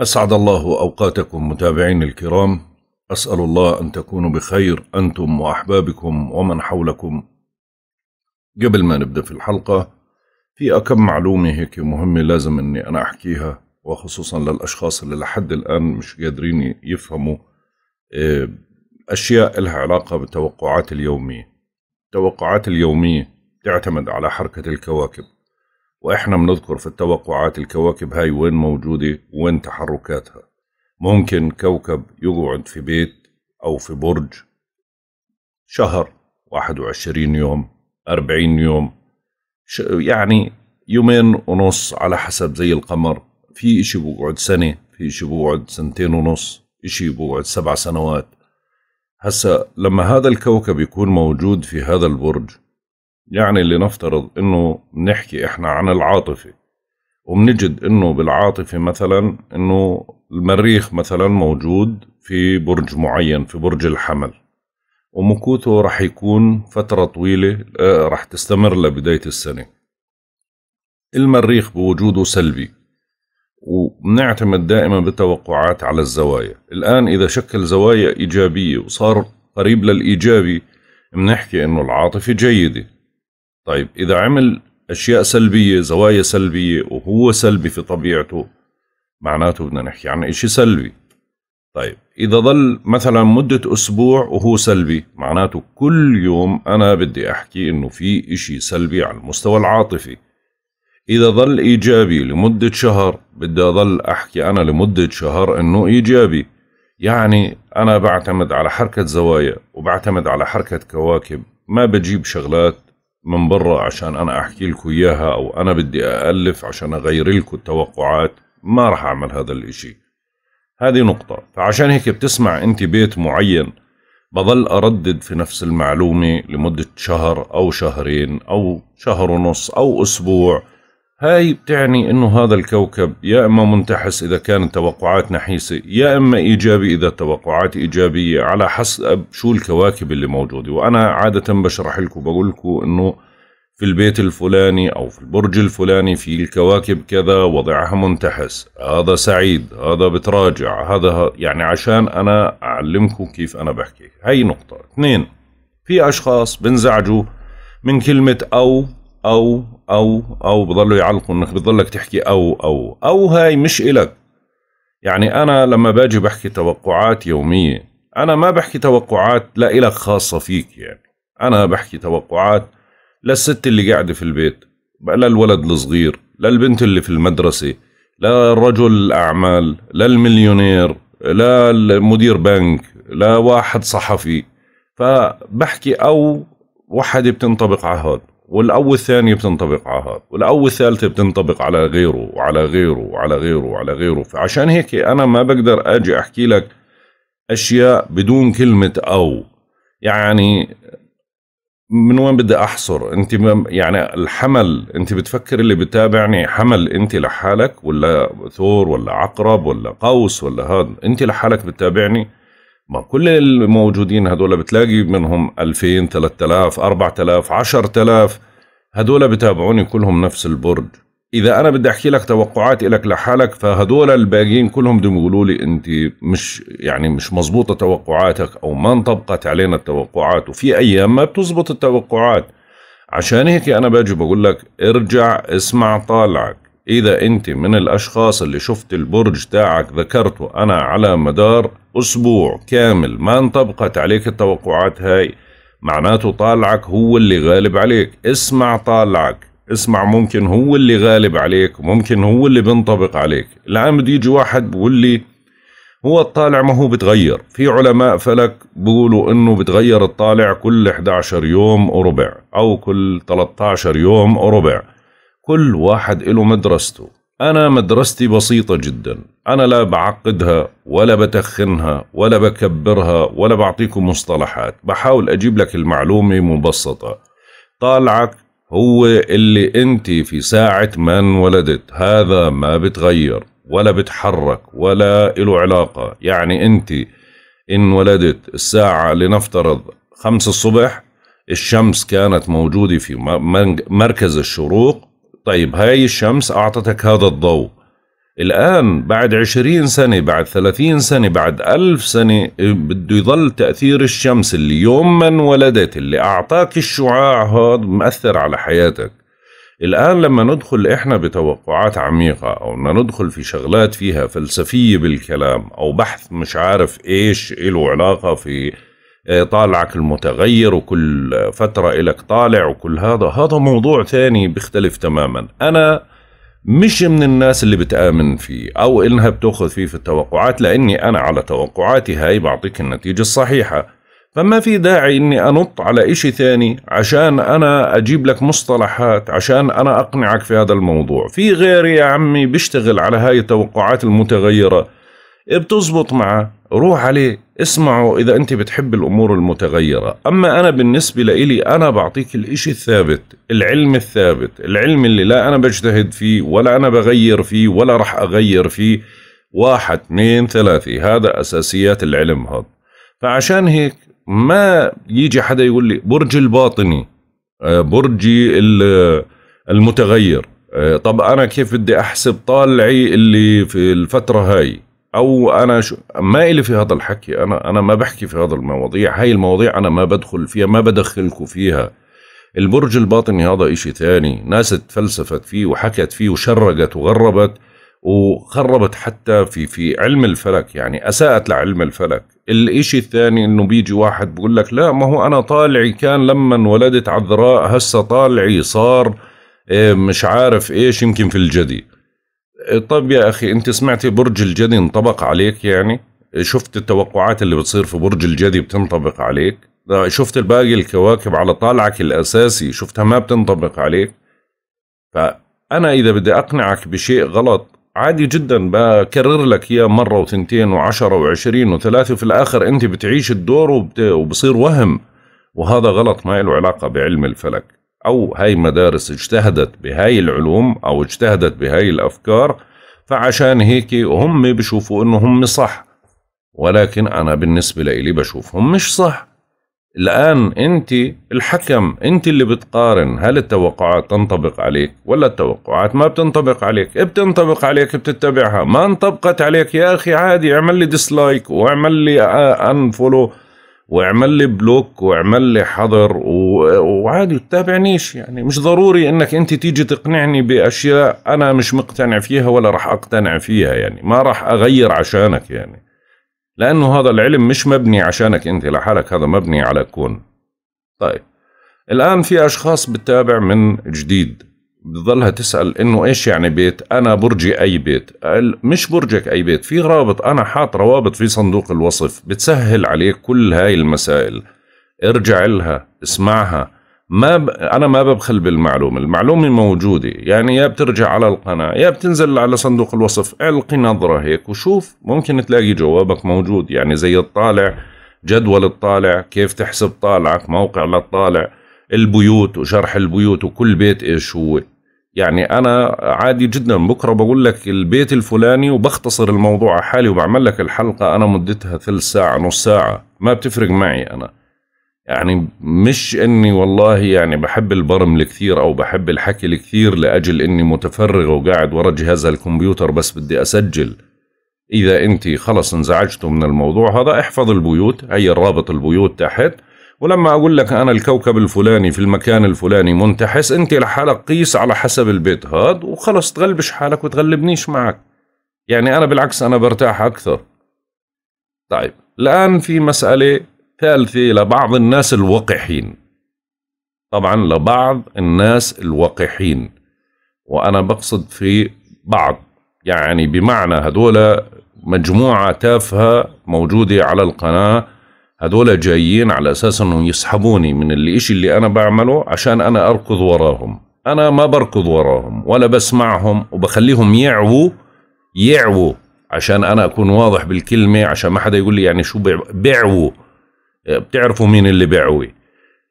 أسعد الله أوقاتكم متابعين الكرام أسأل الله أن تكونوا بخير أنتم وأحبابكم ومن حولكم قبل ما نبدأ في الحلقة في أكم معلومة هيك مهمة لازم أني أنا أحكيها وخصوصا للأشخاص اللي لحد الآن مش قادرين يفهموا آه، أشياء لها علاقة بالتوقعات اليومية التوقعات اليومية تعتمد على حركة الكواكب وإحنا بنذكر في التوقعات الكواكب هاي وين موجودة وين تحركاتها ممكن كوكب يقعد في بيت أو في برج شهر واحد وعشرين يوم أربعين يوم يعني يومين ونص على حسب زي القمر في إشي بقعد سنة في إشي بقعد سنتين ونص إشي بقعد سبع سنوات هسا لما هذا الكوكب يكون موجود في هذا البرج يعني لنفترض انه نحكي احنا عن العاطفة وبنجد انه بالعاطفة مثلا انه المريخ مثلا موجود في برج معين في برج الحمل ومكوته رح يكون فترة طويلة آه، رح تستمر لبداية السنة المريخ بوجوده سلبي وبنعتمد دائما بالتوقعات على الزوايا الآن إذا شكل زوايا إيجابية وصار قريب للإيجابي بنحكي إنه العاطفة جيدة طيب إذا عمل أشياء سلبية زوايا سلبية وهو سلبي في طبيعته معناته بدنا نحكي عن إشي سلبي طيب إذا ظل مثلا مدة أسبوع وهو سلبي معناته كل يوم أنا بدي أحكي إنه في إشي سلبي على المستوى العاطفي إذا ظل إيجابي لمدة شهر بدي أظل أحكي أنا لمدة شهر إنه إيجابي يعني أنا بعتمد على حركة زوايا وبعتمد على حركة كواكب ما بجيب شغلات من برا عشان أنا أحكي لكم إياها أو أنا بدي أألف عشان أغير لكم التوقعات ما رح أعمل هذا الإشي هذه نقطة فعشان هيك بتسمع أنت بيت معين بضل أردد في نفس المعلومة لمدة شهر أو شهرين أو شهر ونص أو أسبوع هاي بتعني انه هذا الكوكب يا اما منتحس اذا كانت توقعات نحيسه يا اما ايجابي اذا التوقعات ايجابيه على حسب شو الكواكب اللي موجوده وانا عاده بشرح لكم بقول لكم انه في البيت الفلاني او في البرج الفلاني في الكواكب كذا وضعها منتحس هذا سعيد هذا بتراجع هذا يعني عشان انا اعلمكم كيف انا بحكي هاي نقطه اثنين في اشخاص بنزعجوا من كلمه او او او او بضلوا يعلقوا انك بتضلك تحكي او او او هاي مش الك يعني انا لما باجي بحكي توقعات يوميه انا ما بحكي توقعات لا الك خاصه فيك يعني انا بحكي توقعات للست اللي قاعده في البيت للولد الصغير للبنت اللي في المدرسه لرجل الاعمال للمليونير لمدير بنك لواحد صحفي فبحكي او وحده بتنطبق على هذا والأو الثانية بتنطبق على هذا والأو الثالثة بتنطبق على غيره وعلى غيره وعلى غيره وعلى غيره فعشان هيك أنا ما بقدر أجي أحكي لك أشياء بدون كلمة أو يعني من وين بدي احصر انت يعني الحمل انت بتفكر اللي بتابعني حمل انت لحالك ولا ثور ولا عقرب ولا قوس ولا هذا انت لحالك بتتابعني ما كل الموجودين هدول بتلاقي منهم 2000 3000 4000 10000 هدول بتابعوني كلهم نفس البرج اذا انا بدي احكي لك توقعات لك لحالك فهدول الباقيين كلهم بدهم يقولوا لي انت مش يعني مش مزبوطه توقعاتك او ما انطبقت علينا التوقعات وفي ايام ما بتزبط التوقعات عشان هيك انا باجي بقول لك ارجع اسمع طالعك اذا انت من الاشخاص اللي شفت البرج تاعك ذكرته انا على مدار أسبوع كامل ما انطبقت عليك التوقعات هاي معناته طالعك هو اللي غالب عليك اسمع طالعك اسمع ممكن هو اللي غالب عليك ممكن هو اللي بنطبق عليك الآن بده يجي واحد بقول لي هو الطالع ما هو بتغير في علماء فلك بقولوا انه بتغير الطالع كل 11 يوم وربع او كل 13 يوم وربع كل واحد له مدرسته أنا مدرستي بسيطة جدا أنا لا بعقدها ولا بتخنها ولا بكبرها ولا بعطيكم مصطلحات بحاول أجيب لك المعلومة مبسطة طالعك هو اللي أنت في ساعة ما انولدت هذا ما بتغير ولا بتحرك ولا له علاقة يعني أنت انولدت الساعة لنفترض خمس الصبح الشمس كانت موجودة في مركز الشروق طيب هاي الشمس أعطتك هذا الضوء الآن بعد عشرين سنة بعد ثلاثين سنة بعد ألف سنة آه، بده يظل تأثير الشمس اللي يوم من ولدت اللي أعطاك الشعاع هذا مأثر على حياتك الآن لما ندخل إحنا بتوقعات عميقة أو بدنا ندخل في شغلات فيها فلسفية بالكلام أو بحث مش عارف إيش إله علاقة في آه، طالعك المتغير وكل فترة إلك طالع وكل هذا هذا موضوع ثاني بيختلف تماما أنا مش من الناس اللي بتآمن فيه أو إنها بتأخذ فيه في التوقعات لأني أنا على توقعاتي هاي بعطيك النتيجة الصحيحة فما في داعي إني أنط على إشي ثاني عشان أنا أجيب لك مصطلحات عشان أنا أقنعك في هذا الموضوع في غيري يا عمي بيشتغل على هاي التوقعات المتغيرة بتزبط معه روح عليه اسمعه إذا أنت بتحب الأمور المتغيرة أما أنا بالنسبة لإلي أنا بعطيك الإشي الثابت العلم الثابت العلم اللي لا أنا بجتهد فيه ولا أنا بغير فيه ولا رح أغير فيه واحد اثنين ثلاثة هذا أساسيات العلم هذا فعشان هيك ما يجي حدا يقول لي برج الباطني آه، برجي آه، المتغير آه، طب أنا كيف بدي أحسب طالعي اللي في الفترة هاي او انا شو ما الي في هذا الحكي انا انا ما بحكي في هذا المواضيع هاي المواضيع انا ما بدخل فيها ما بدخلكم فيها البرج الباطني هذا اشي ثاني ناس تفلسفت فيه وحكت فيه وشرقت وغربت وخربت حتى في في علم الفلك يعني اساءت لعلم الفلك الاشي الثاني انه بيجي واحد بقول لك لا ما هو انا طالعي كان لما انولدت عذراء هسه طالعي صار إيه، مش عارف ايش يمكن في الجدي طب يا أخي أنت سمعتي برج الجدي انطبق عليك يعني شفت التوقعات اللي بتصير في برج الجدي بتنطبق عليك شفت الباقي الكواكب على طالعك الأساسي شفتها ما بتنطبق عليك فأنا إذا بدي أقنعك بشيء غلط عادي جدا بكرر لك إياه مرة وثنتين وعشرة وعشرين وثلاثة وفي الآخر أنت بتعيش الدور وبصير وهم وهذا غلط ما له علاقة بعلم الفلك أو هاي مدارس اجتهدت بهاي العلوم أو اجتهدت بهاي الأفكار فعشان هيك هم بشوفوا إنه هم صح ولكن أنا بالنسبة لإلي بشوفهم مش صح الآن أنت الحكم أنت اللي بتقارن هل التوقعات تنطبق عليك ولا التوقعات ما بتنطبق عليك بتنطبق عليك بتتبعها ما انطبقت عليك يا أخي عادي اعمل لي ديسلايك واعمل لي أنفولو واعمل لي بلوك واعمل لي حظر وعادي تتابعنيش يعني مش ضروري انك انت تيجي تقنعني باشياء انا مش مقتنع فيها ولا راح اقتنع فيها يعني ما راح اغير عشانك يعني لانه هذا العلم مش مبني عشانك انت لحالك هذا مبني على كون طيب الان في اشخاص بتتابع من جديد بتضلها تسأل إنه إيش يعني بيت أنا برجي أي بيت مش برجك أي بيت في رابط أنا حاط روابط في صندوق الوصف بتسهل عليك كل هاي المسائل ارجع لها اسمعها ما ب... انا ما ببخل بالمعلومه المعلومه موجوده يعني يا بترجع على القناه يا بتنزل على صندوق الوصف القي نظره هيك وشوف ممكن تلاقي جوابك موجود يعني زي الطالع جدول الطالع كيف تحسب طالعك موقع للطالع البيوت وشرح البيوت وكل بيت ايش هو يعني انا عادي جدا بكره بقول لك البيت الفلاني وبختصر الموضوع على حالي وبعمل لك الحلقه انا مدتها ثلث ساعه نص ساعه ما بتفرق معي انا يعني مش اني والله يعني بحب البرم كثير او بحب الحكي الكثير لاجل اني متفرغ وقاعد ورا جهاز الكمبيوتر بس بدي اسجل اذا انت خلص انزعجتوا من الموضوع هذا احفظ البيوت هي الرابط البيوت تحت ولما أقول لك أنا الكوكب الفلاني في المكان الفلاني منتحس أنت لحالك قيس على حسب البيت هاد وخلص تغلبش حالك وتغلبنيش معك يعني أنا بالعكس أنا برتاح أكثر طيب الآن في مسألة ثالثة لبعض الناس الوقحين طبعا لبعض الناس الوقحين وأنا بقصد في بعض يعني بمعنى هدول مجموعة تافهة موجودة على القناة هدول جايين على أساس انهم يسحبوني من الإشي اللي أنا بعمله عشان أنا أركض وراهم أنا ما بركض وراهم ولا بسمعهم وبخليهم يعووا يعووا عشان أنا أكون واضح بالكلمة عشان ما حدا يقول لي يعني شو بيعوا بتعرفوا مين اللي بيعوي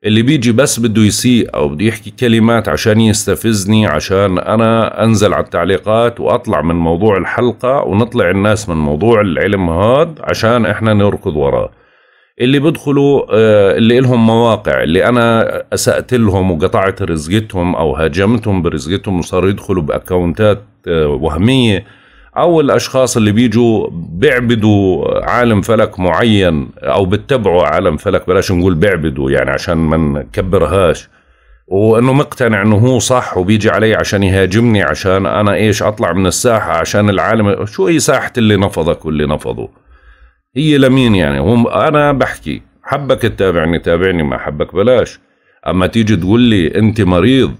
اللي بيجي بس بده يسيء او بده يحكي كلمات عشان يستفزني عشان انا انزل على التعليقات واطلع من موضوع الحلقه ونطلع الناس من موضوع العلم هاد عشان احنا نركض وراه اللي بيدخلوا آه، اللي لهم مواقع اللي انا اسأت لهم وقطعت رزقتهم او هاجمتهم برزقتهم وصاروا يدخلوا باكونتات آه، وهميه او الاشخاص اللي بيجوا بيعبدوا عالم فلك معين او بتبعوا عالم فلك بلاش نقول بيعبدوا يعني عشان ما نكبرهاش وانه مقتنع انه هو صح وبيجي علي عشان يهاجمني عشان انا ايش اطلع من الساحه عشان العالم شو اي ساحه اللي نفضك واللي نفضه هي لمين يعني هم انا بحكي حبك تتابعني تابعني ما حبك بلاش اما تيجي تقول لي انت مريض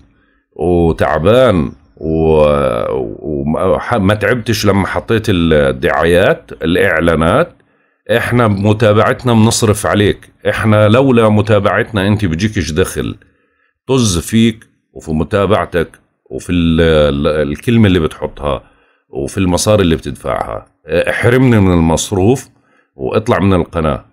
وتعبان وما تعبتش لما حطيت الدعايات الاعلانات احنا متابعتنا بنصرف عليك احنا لولا متابعتنا انت بيجيكش دخل طز فيك وفي متابعتك وفي الكلمة اللي بتحطها وفي المصاري اللي بتدفعها احرمني من المصروف واطلع من القناه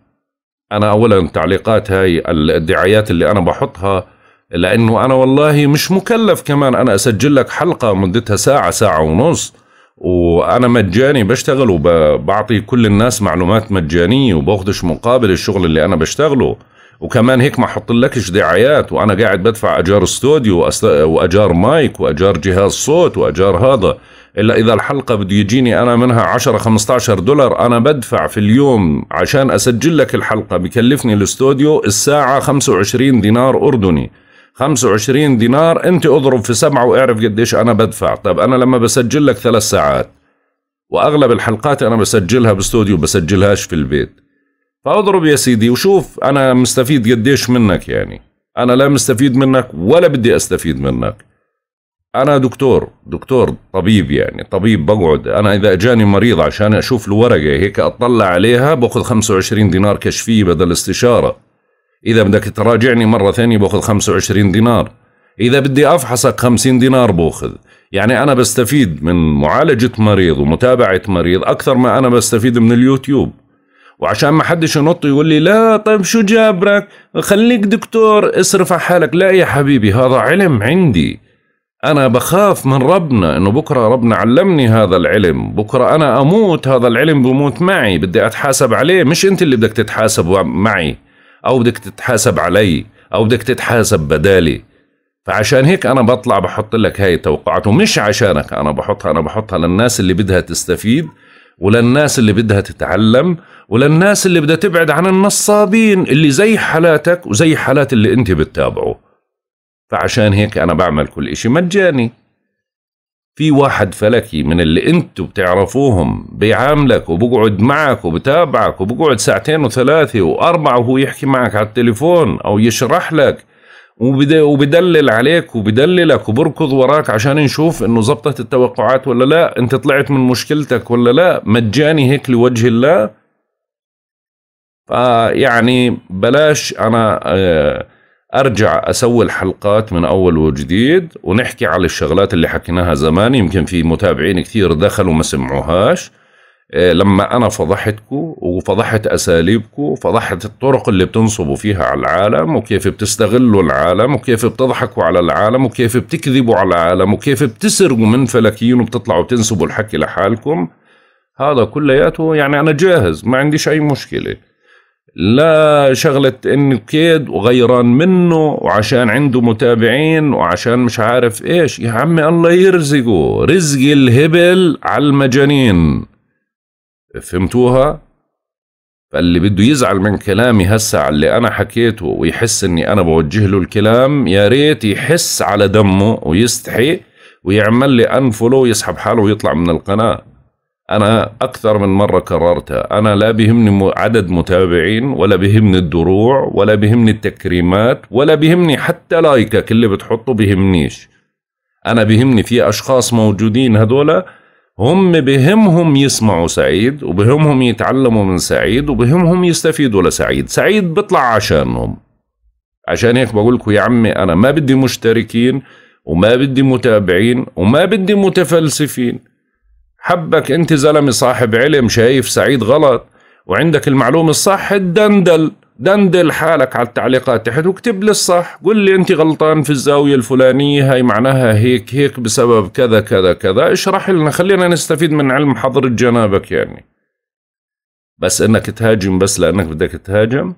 انا اولا تعليقات هاي الدعايات اللي انا بحطها لانه انا والله مش مكلف كمان انا اسجل لك حلقه مدتها ساعه ساعه ونص وانا مجاني بشتغل وبعطي كل الناس معلومات مجانيه وباخدش مقابل الشغل اللي انا بشتغله وكمان هيك ما احط لكش دعايات وانا قاعد بدفع اجار استوديو واجار مايك واجار جهاز صوت واجار هذا الا اذا الحلقه بده يجيني انا منها 10 15 دولار انا بدفع في اليوم عشان اسجل لك الحلقه بكلفني الاستوديو الساعه 25 دينار اردني 25 دينار انت اضرب في سبعة واعرف قديش انا بدفع طب انا لما بسجل لك ثلاث ساعات واغلب الحلقات انا بسجلها باستوديو بسجلهاش في البيت فاضرب يا سيدي وشوف انا مستفيد قديش منك يعني انا لا مستفيد منك ولا بدي استفيد منك انا دكتور دكتور طبيب يعني طبيب بقعد انا اذا اجاني مريض عشان اشوف الورقه هيك اطلع عليها باخذ 25 دينار كشفيه بدل استشاره اذا بدك تراجعني مره ثانيه باخذ 25 دينار اذا بدي افحصك 50 دينار باخذ يعني انا بستفيد من معالجه مريض ومتابعه مريض اكثر ما انا بستفيد من اليوتيوب وعشان ما حدش ينط يقول لي لا طيب شو جابرك خليك دكتور اصرف على حالك لا يا حبيبي هذا علم عندي أنا بخاف من ربنا إنه بكرة ربنا علمني هذا العلم بكرة أنا أموت هذا العلم بموت معي بدي أتحاسب عليه مش أنت اللي بدك تتحاسب معي أو بدك تتحاسب علي أو بدك تتحاسب بدالي فعشان هيك أنا بطلع بحط لك هاي التوقعات ومش عشانك أنا بحطها أنا بحطها للناس اللي بدها تستفيد وللناس اللي بدها تتعلم وللناس اللي بدها تبعد عن النصابين اللي زي حالاتك وزي حالات اللي انت بتتابعه فعشان هيك انا بعمل كل اشي مجاني في واحد فلكي من اللي انتو بتعرفوهم بيعاملك وبقعد معك وبتابعك وبقعد ساعتين وثلاثة وأربعة وهو يحكي معك على التليفون أو يشرح لك وبدلل عليك وبدللك وبركض وراك عشان نشوف انه زبطت التوقعات ولا لا انت طلعت من مشكلتك ولا لا مجاني هيك لوجه الله فيعني بلاش انا آه، ارجع اسوي الحلقات من اول وجديد ونحكي على الشغلات اللي حكيناها زمان يمكن في متابعين كثير دخلوا ما سمعوهاش آه، لما انا فضحتكم وفضحت اساليبكم فضحت الطرق اللي بتنصبوا فيها على العالم وكيف بتستغلوا العالم وكيف بتضحكوا على العالم وكيف بتكذبوا على العالم وكيف بتسرقوا من فلكيين وبتطلعوا تنسبوا الحكي لحالكم هذا كلياته يعني انا جاهز ما عنديش اي مشكله لا شغلة انه كيد وغيران منه وعشان عنده متابعين وعشان مش عارف ايش يا عمي الله يرزقه رزق الهبل على المجانين فهمتوها؟ فاللي بده يزعل من كلامي هسا على اللي انا حكيته ويحس اني انا بوجه له الكلام يا ريت يحس على دمه ويستحي ويعمل لي انفولو ويسحب حاله ويطلع من القناه أنا أكثر من مرة كررتها أنا لا بيهمني عدد متابعين ولا بيهمني الدروع ولا بيهمني التكريمات ولا بيهمني حتى لايكك اللي بتحطه بيهمنيش أنا بيهمني في أشخاص موجودين هذولا هم بهمهم يسمعوا سعيد وبهمهم يتعلموا من سعيد وبهمهم يستفيدوا لسعيد سعيد بيطلع عشانهم عشان هيك بقول لكم يا عمي أنا ما بدي مشتركين وما بدي متابعين وما بدي متفلسفين حبك انت زلمه صاحب علم شايف سعيد غلط وعندك المعلومة الصح دندل دندل حالك على التعليقات تحت واكتب لي الصح قل لي انت غلطان في الزاوية الفلانية هاي معناها هيك هيك بسبب كذا كذا كذا اشرح لنا خلينا نستفيد من علم حضرة جنابك يعني بس انك تهاجم بس لانك بدك تهاجم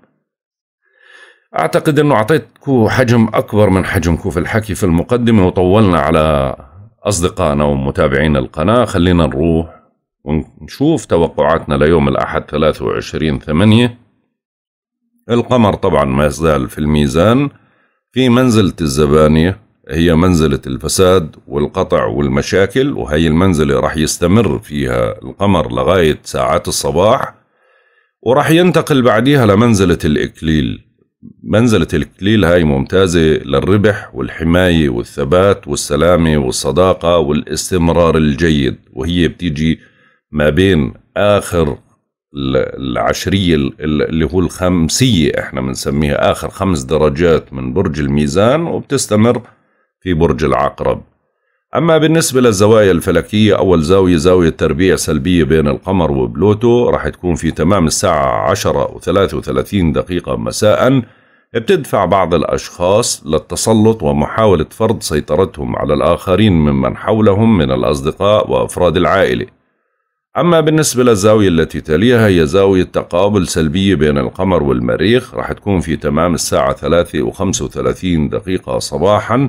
اعتقد انه اعطيتكم حجم اكبر من حجمكم في الحكي في المقدمة وطولنا على أصدقائنا ومتابعين القناة خلينا نروح ونشوف توقعاتنا ليوم الأحد 23 ثمانية القمر طبعا ما زال في الميزان في منزلة الزبانية هي منزلة الفساد والقطع والمشاكل وهي المنزلة راح يستمر فيها القمر لغاية ساعات الصباح وراح ينتقل بعديها لمنزلة الإكليل منزلة الكليل هاي ممتازة للربح والحماية والثبات والسلامة والصداقة والاستمرار الجيد وهي بتيجي ما بين آخر العشرية اللي هو الخمسية احنا بنسميها آخر خمس درجات من برج الميزان وبتستمر في برج العقرب أما بالنسبة للزوايا الفلكية أول زاوية زاوية تربيع سلبية بين القمر وبلوتو راح تكون في تمام الساعة عشرة وثلاثة وثلاثين دقيقة مساءً بتدفع بعض الأشخاص للتسلط ومحاولة فرض سيطرتهم على الآخرين ممن حولهم من الأصدقاء وأفراد العائلة أما بالنسبة للزاوية التي تليها هي زاوية تقابل سلبية بين القمر والمريخ رح تكون في تمام الساعة 3 و 35 دقيقة صباحا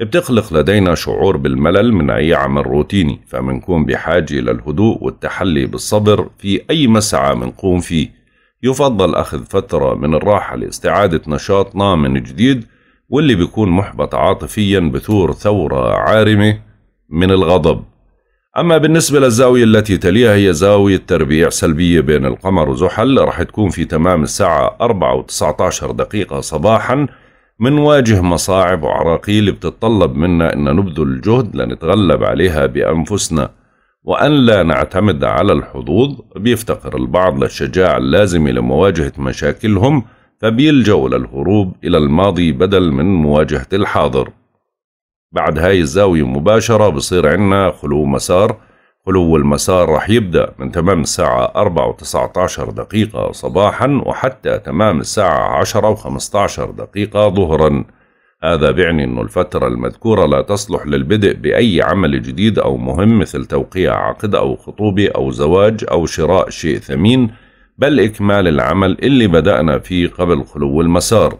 بتخلق لدينا شعور بالملل من أي عمل روتيني فمنكون بحاجة للهدوء والتحلي بالصبر في أي مسعى منقوم فيه يفضل أخذ فترة من الراحة لاستعادة نشاطنا من جديد واللي بيكون محبط عاطفيا بثور ثورة عارمة من الغضب أما بالنسبة للزاوية التي تليها هي زاوية تربيع سلبية بين القمر وزحل رح تكون في تمام الساعة 4 و 19 دقيقة صباحا منواجه مصاعب وعراقيل بتتطلب منا أن نبذل الجهد لنتغلب عليها بأنفسنا وأن لا نعتمد على الحظوظ بيفتقر البعض للشجاعة اللازمة لمواجهة مشاكلهم فبيلجأوا للهروب إلى الماضي بدل من مواجهة الحاضر بعد هاي الزاوية مباشرة بصير عنا خلو مسار خلو المسار رح يبدأ من تمام الساعة 4 و 19 دقيقة صباحا وحتى تمام الساعة 10 و 15 دقيقة ظهراً هذا بيعني أن الفترة المذكورة لا تصلح للبدء بأي عمل جديد أو مهم مثل توقيع عقد أو خطوبة أو زواج أو شراء شيء ثمين بل إكمال العمل اللي بدأنا فيه قبل خلو المسار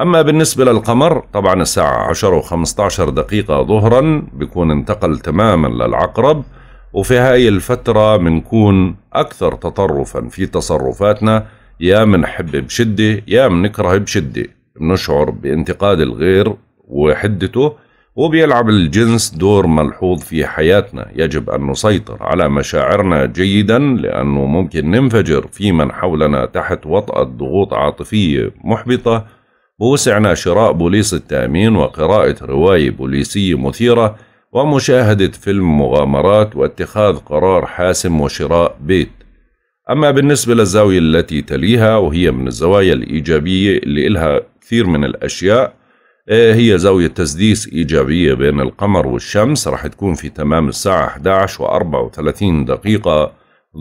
أما بالنسبة للقمر طبعا الساعة 10 و 15 دقيقة ظهرا بيكون انتقل تماما للعقرب وفي هاي الفترة بنكون أكثر تطرفا في تصرفاتنا يا منحب بشدة يا منكره بشدة نشعر بانتقاد الغير وحدته وبيلعب الجنس دور ملحوظ في حياتنا يجب أن نسيطر على مشاعرنا جيدا لأنه ممكن ننفجر في من حولنا تحت وطأة ضغوط عاطفية محبطة بوسعنا شراء بوليس التأمين وقراءة رواية بوليسية مثيرة ومشاهدة فيلم مغامرات واتخاذ قرار حاسم وشراء بيت أما بالنسبة للزاوية التي تليها وهي من الزوايا الإيجابية اللي إلها كثير من الأشياء آه، هي زاوية تسديس إيجابية بين القمر والشمس راح تكون في تمام الساعة 11 و 34 دقيقة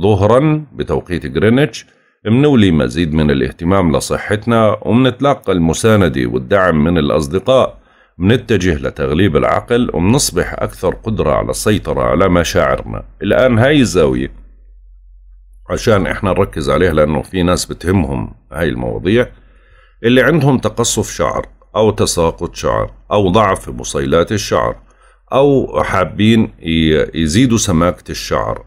ظهرا بتوقيت غرينتش منولي مزيد من الاهتمام لصحتنا ومنتلقى المساندة والدعم من الأصدقاء منتجه لتغليب العقل ومنصبح أكثر قدرة على السيطرة على مشاعرنا الآن هاي الزاوية عشان إحنا نركز عليها لأنه في ناس بتهمهم هاي المواضيع اللي عندهم تقصف شعر أو تساقط شعر أو ضعف بصيلات الشعر أو حابين يزيدوا سماكة الشعر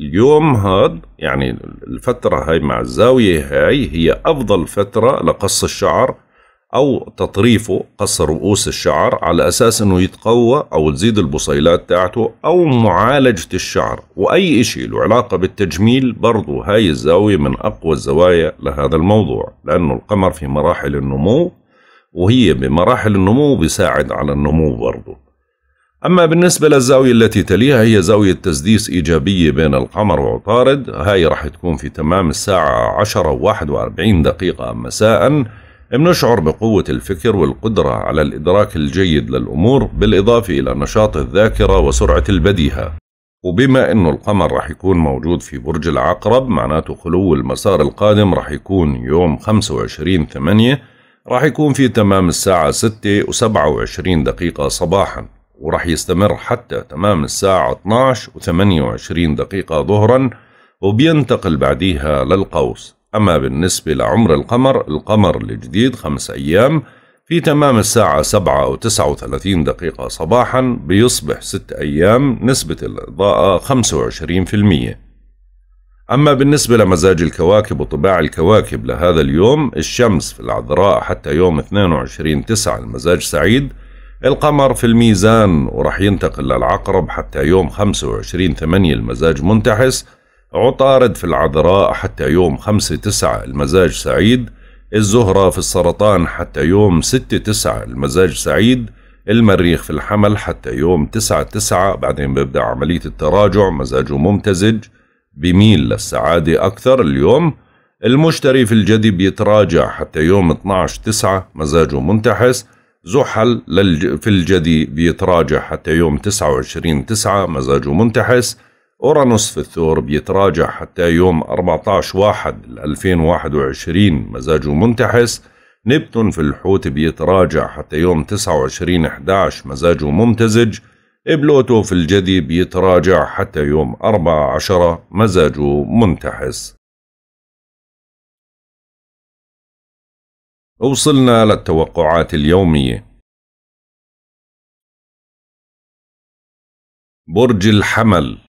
اليوم هاد يعني الفترة هاي مع الزاوية هاي هي أفضل فترة لقص الشعر أو تطريفه قص رؤوس الشعر على أساس أنه يتقوى أو تزيد البصيلات تاعته أو معالجة الشعر وأي إشي له علاقة بالتجميل برضو هاي الزاوية من أقوى الزوايا لهذا الموضوع لأنه القمر في مراحل النمو وهي بمراحل النمو بيساعد على النمو برضو أما بالنسبة للزاوية التي تليها هي زاوية تسديس إيجابية بين القمر وعطارد هاي راح تكون في تمام الساعة 10 و41 دقيقة مساءً بنشعر بقوة الفكر والقدرة على الإدراك الجيد للأمور بالإضافة إلى نشاط الذاكرة وسرعة البديهة وبما أنه القمر رح يكون موجود في برج العقرب معناته خلو المسار القادم رح يكون يوم 25 ثمانية رح يكون في تمام الساعة 6 و27 دقيقة صباحا ورح يستمر حتى تمام الساعة 12 و28 دقيقة ظهرا وبينتقل بعديها للقوس أما بالنسبة لعمر القمر القمر الجديد خمس أيام في تمام الساعة سبعة أو وثلاثين دقيقة صباحا بيصبح ست أيام نسبة الإضاءة خمسة وعشرين في المية أما بالنسبة لمزاج الكواكب وطباع الكواكب لهذا اليوم الشمس في العذراء حتى يوم 22 تسعة المزاج سعيد القمر في الميزان ورح ينتقل للعقرب حتى يوم 25 8 المزاج منتحس عطارد في العذراء حتى يوم خمسة تسعة المزاج سعيد الزهرة في السرطان حتى يوم ستة تسعة المزاج سعيد المريخ في الحمل حتى يوم تسعة تسعة بعدين بيبدأ عملية التراجع مزاجه ممتزج بميل للسعادة أكثر اليوم المشتري في الجدي بيتراجع حتى يوم 12 تسعة مزاجه منتحس زحل في الجدي بيتراجع حتى يوم 29 تسعة مزاجه منتحس أورانوس في الثور بيتراجع حتى يوم 14 واحد 2021 مزاجه منتحس نبتون في الحوت بيتراجع حتى يوم 29 11 مزاجه ممتزج بلوتو في الجدي بيتراجع حتى يوم 4 10 مزاجه منتحس وصلنا للتوقعات اليومية برج الحمل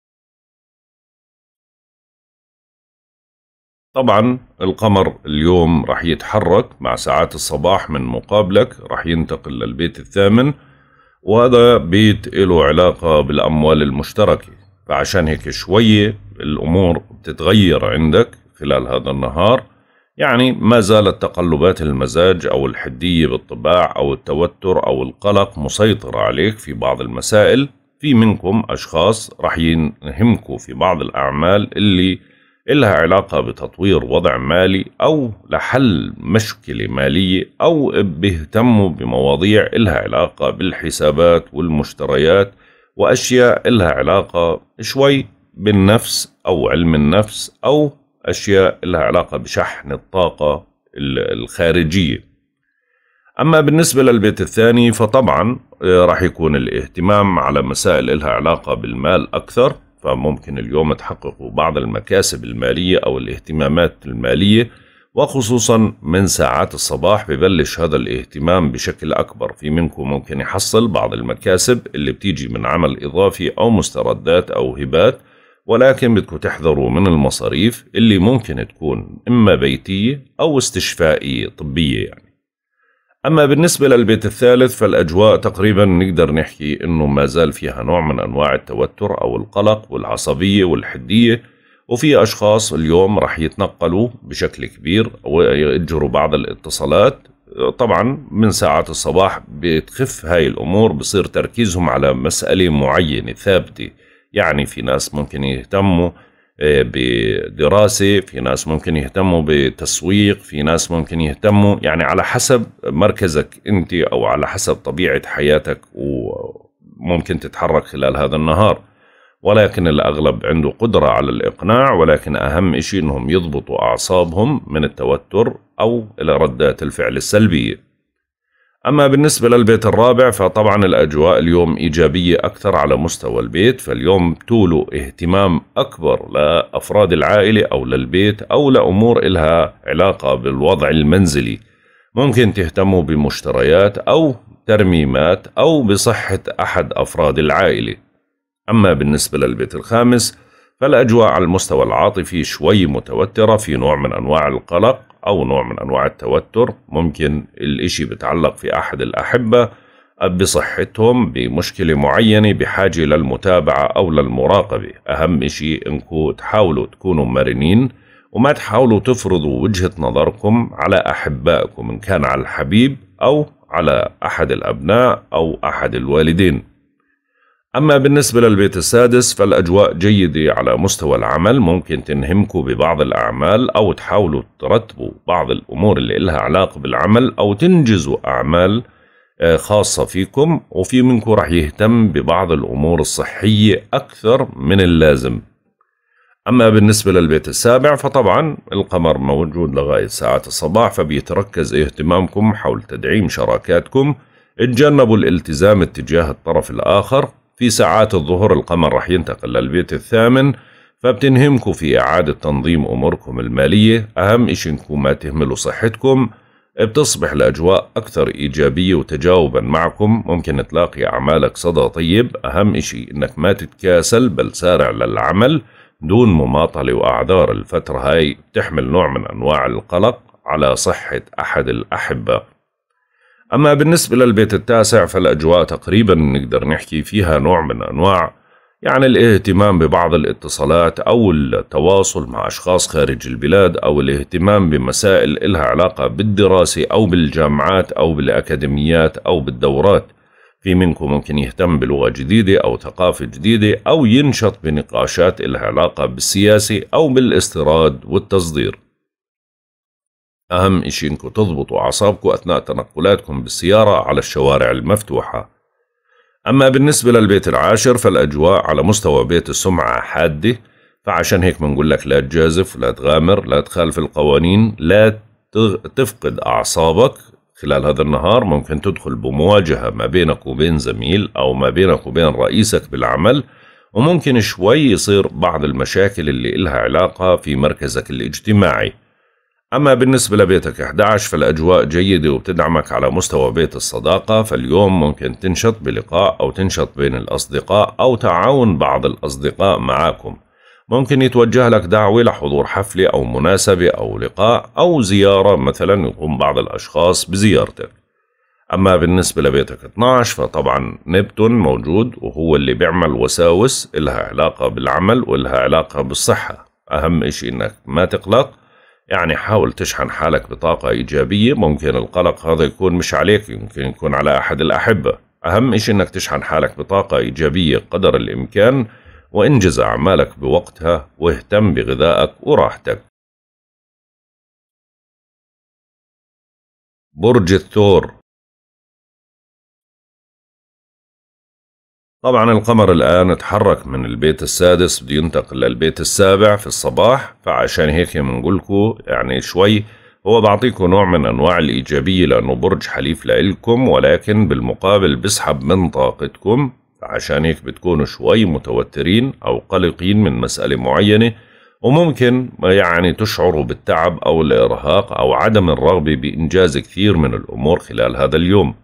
طبعا القمر اليوم راح يتحرك مع ساعات الصباح من مقابلك راح ينتقل للبيت الثامن وهذا بيت له علاقة بالأموال المشتركة فعشان هيك شوية الأمور بتتغير عندك خلال هذا النهار يعني ما زالت تقلبات المزاج أو الحدية بالطباع أو التوتر أو القلق مسيطرة عليك في بعض المسائل في منكم أشخاص راح ينهمكوا في بعض الأعمال اللي إلها علاقة بتطوير وضع مالي أو لحل مشكلة مالية أو بيهتموا بمواضيع إلها علاقة بالحسابات والمشتريات وأشياء إلها علاقة شوي بالنفس أو علم النفس أو أشياء إلها علاقة بشحن الطاقة الخارجية أما بالنسبة للبيت الثاني فطبعا آه، راح يكون الاهتمام على مسائل إلها علاقة بالمال أكثر فممكن اليوم تحققوا بعض المكاسب المالية أو الاهتمامات المالية وخصوصا من ساعات الصباح ببلش هذا الاهتمام بشكل أكبر في منكم ممكن يحصل بعض المكاسب اللي بتيجي من عمل إضافي أو مستردات أو هبات ولكن بدكم تحذروا من المصاريف اللي ممكن تكون إما بيتية أو استشفائية طبية يعني أما بالنسبة للبيت الثالث فالأجواء تقريبا نقدر نحكي إنه ما زال فيها نوع من أنواع التوتر أو القلق والعصبية والحدية وفي أشخاص اليوم رح يتنقلوا بشكل كبير ويأجروا بعض الاتصالات طبعا من ساعات الصباح بتخف هاي الأمور بصير تركيزهم على مسألة معينة ثابتة يعني في ناس ممكن يهتموا بدراسة في ناس ممكن يهتموا بتسويق في ناس ممكن يهتموا يعني على حسب مركزك أنت أو على حسب طبيعة حياتك وممكن تتحرك خلال هذا النهار ولكن الأغلب عنده قدرة على الإقناع ولكن أهم شيء أنهم يضبطوا أعصابهم من التوتر أو إلى ردات الفعل السلبية أما بالنسبة للبيت الرابع فطبعا الأجواء اليوم إيجابية أكثر على مستوى البيت فاليوم تولوا اهتمام أكبر لأفراد العائلة أو للبيت أو لأمور إلها علاقة بالوضع المنزلي ممكن تهتموا بمشتريات أو ترميمات أو بصحة أحد أفراد العائلة أما بالنسبة للبيت الخامس فالأجواء على المستوى العاطفي شوي متوترة في نوع من أنواع القلق أو نوع من أنواع التوتر ممكن الإشي بتعلق في أحد الأحبة بصحتهم بمشكلة معينة بحاجة للمتابعة أو للمراقبة أهم إشي إنكو تحاولوا تكونوا مرنين وما تحاولوا تفرضوا وجهة نظركم على أحبائكم إن كان على الحبيب أو على أحد الأبناء أو أحد الوالدين أما بالنسبة للبيت السادس فالأجواء جيدة على مستوى العمل ممكن تنهمكوا ببعض الأعمال أو تحاولوا ترتبوا بعض الأمور اللي إلها علاقة بالعمل أو تنجزوا أعمال آه، خاصة فيكم وفي منكم رح يهتم ببعض الأمور الصحية أكثر من اللازم أما بالنسبة للبيت السابع فطبعا القمر موجود لغاية ساعات الصباح فبيتركز اهتمامكم حول تدعيم شراكاتكم اتجنبوا الالتزام اتجاه الطرف الآخر في ساعات الظهر القمر رح ينتقل للبيت الثامن فبتنهمكم في إعادة تنظيم أموركم المالية أهم إشي إنكم ما تهملوا صحتكم بتصبح الأجواء أكثر إيجابية وتجاوبا معكم ممكن تلاقي أعمالك صدى طيب أهم إشي إنك ما تتكاسل بل سارع للعمل دون مماطلة وأعذار الفترة هاي بتحمل نوع من أنواع القلق على صحة أحد الأحبة أما بالنسبة للبيت التاسع فالأجواء تقريبا نقدر نحكي فيها نوع من أنواع يعني الاهتمام ببعض الاتصالات أو التواصل مع أشخاص خارج البلاد أو الاهتمام بمسائل إلها علاقة بالدراسة أو بالجامعات أو بالأكاديميات أو بالدورات في منكم ممكن يهتم بلغة جديدة أو ثقافة جديدة أو ينشط بنقاشات إلها علاقة بالسياسة أو بالاستيراد والتصدير أهم إشي إنكم تضبطوا أعصابكم أثناء تنقلاتكم بالسيارة على الشوارع المفتوحة أما بالنسبة للبيت العاشر فالأجواء على مستوى بيت السمعة حادة فعشان هيك بنقول لك لا تجازف لا تغامر لا تخالف القوانين لا تفقد أعصابك خلال هذا النهار ممكن تدخل بمواجهة ما بينك وبين زميل أو ما بينك وبين رئيسك بالعمل وممكن شوي يصير بعض المشاكل اللي إلها علاقة في مركزك الاجتماعي أما بالنسبة لبيتك 11 فالأجواء جيدة وبتدعمك على مستوى بيت الصداقة فاليوم ممكن تنشط بلقاء أو تنشط بين الأصدقاء أو تعاون بعض الأصدقاء معاكم ممكن يتوجه لك دعوة لحضور حفلة أو مناسبة أو لقاء أو زيارة مثلا يقوم بعض الأشخاص بزيارتك أما بالنسبة لبيتك 12 فطبعا نبتون موجود وهو اللي بيعمل وساوس إلها علاقة بالعمل وإلها علاقة بالصحة أهم إشي إنك ما تقلق يعني حاول تشحن حالك بطاقة إيجابية ممكن القلق هذا يكون مش عليك يمكن يكون على أحد الأحبة أهم إشي إنك تشحن حالك بطاقة إيجابية قدر الإمكان وانجز أعمالك بوقتها واهتم بغذائك وراحتك برج الثور طبعا القمر الآن اتحرك من البيت السادس بده ينتقل للبيت السابع في الصباح فعشان هيك بنقولكم يعني شوي هو بعطيكم نوع من أنواع الإيجابية لأنه برج حليف لإلكم ولكن بالمقابل بسحب من طاقتكم فعشان هيك بتكونوا شوي متوترين أو قلقين من مسألة معينة وممكن يعني تشعروا بالتعب أو الإرهاق أو عدم الرغبة بإنجاز كثير من الأمور خلال هذا اليوم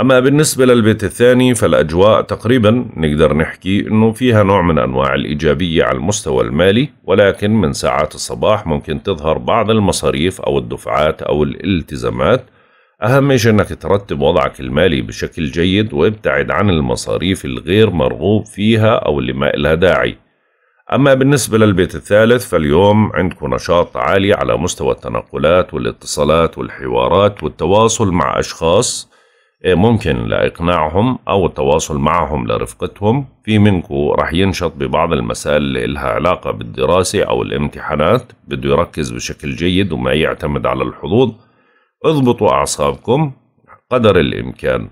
أما بالنسبة للبيت الثاني فالأجواء تقريبا نقدر نحكي أنه فيها نوع من أنواع الإيجابية على المستوى المالي ولكن من ساعات الصباح ممكن تظهر بعض المصاريف أو الدفعات أو الالتزامات أهم شيء أنك ترتب وضعك المالي بشكل جيد وابتعد عن المصاريف الغير مرغوب فيها أو اللي ما إلها داعي أما بالنسبة للبيت الثالث فاليوم عندكم نشاط عالي على مستوى التنقلات والاتصالات والحوارات والتواصل مع أشخاص إيه، ممكن لإقناعهم أو التواصل معهم لرفقتهم في منكو رح ينشط ببعض المسائل اللي إلها علاقة بالدراسة أو الامتحانات بده يركز بشكل جيد وما يعتمد على الحظوظ اضبطوا أعصابكم قدر الإمكان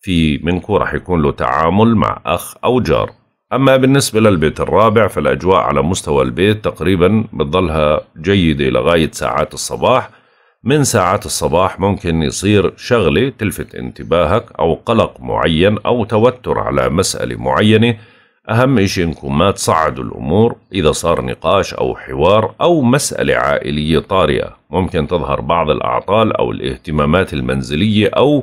في منكو رح يكون له تعامل مع أخ أو جار أما بالنسبة للبيت الرابع فالأجواء على مستوى البيت تقريبا بتضلها جيدة لغاية ساعات الصباح من ساعات الصباح ممكن يصير شغلة تلفت انتباهك أو قلق معين أو توتر على مسألة معينة أهم إشي إنكم ما تصعدوا الأمور إذا صار نقاش أو حوار أو مسألة عائلية طارئة ممكن تظهر بعض الأعطال أو الاهتمامات المنزلية أو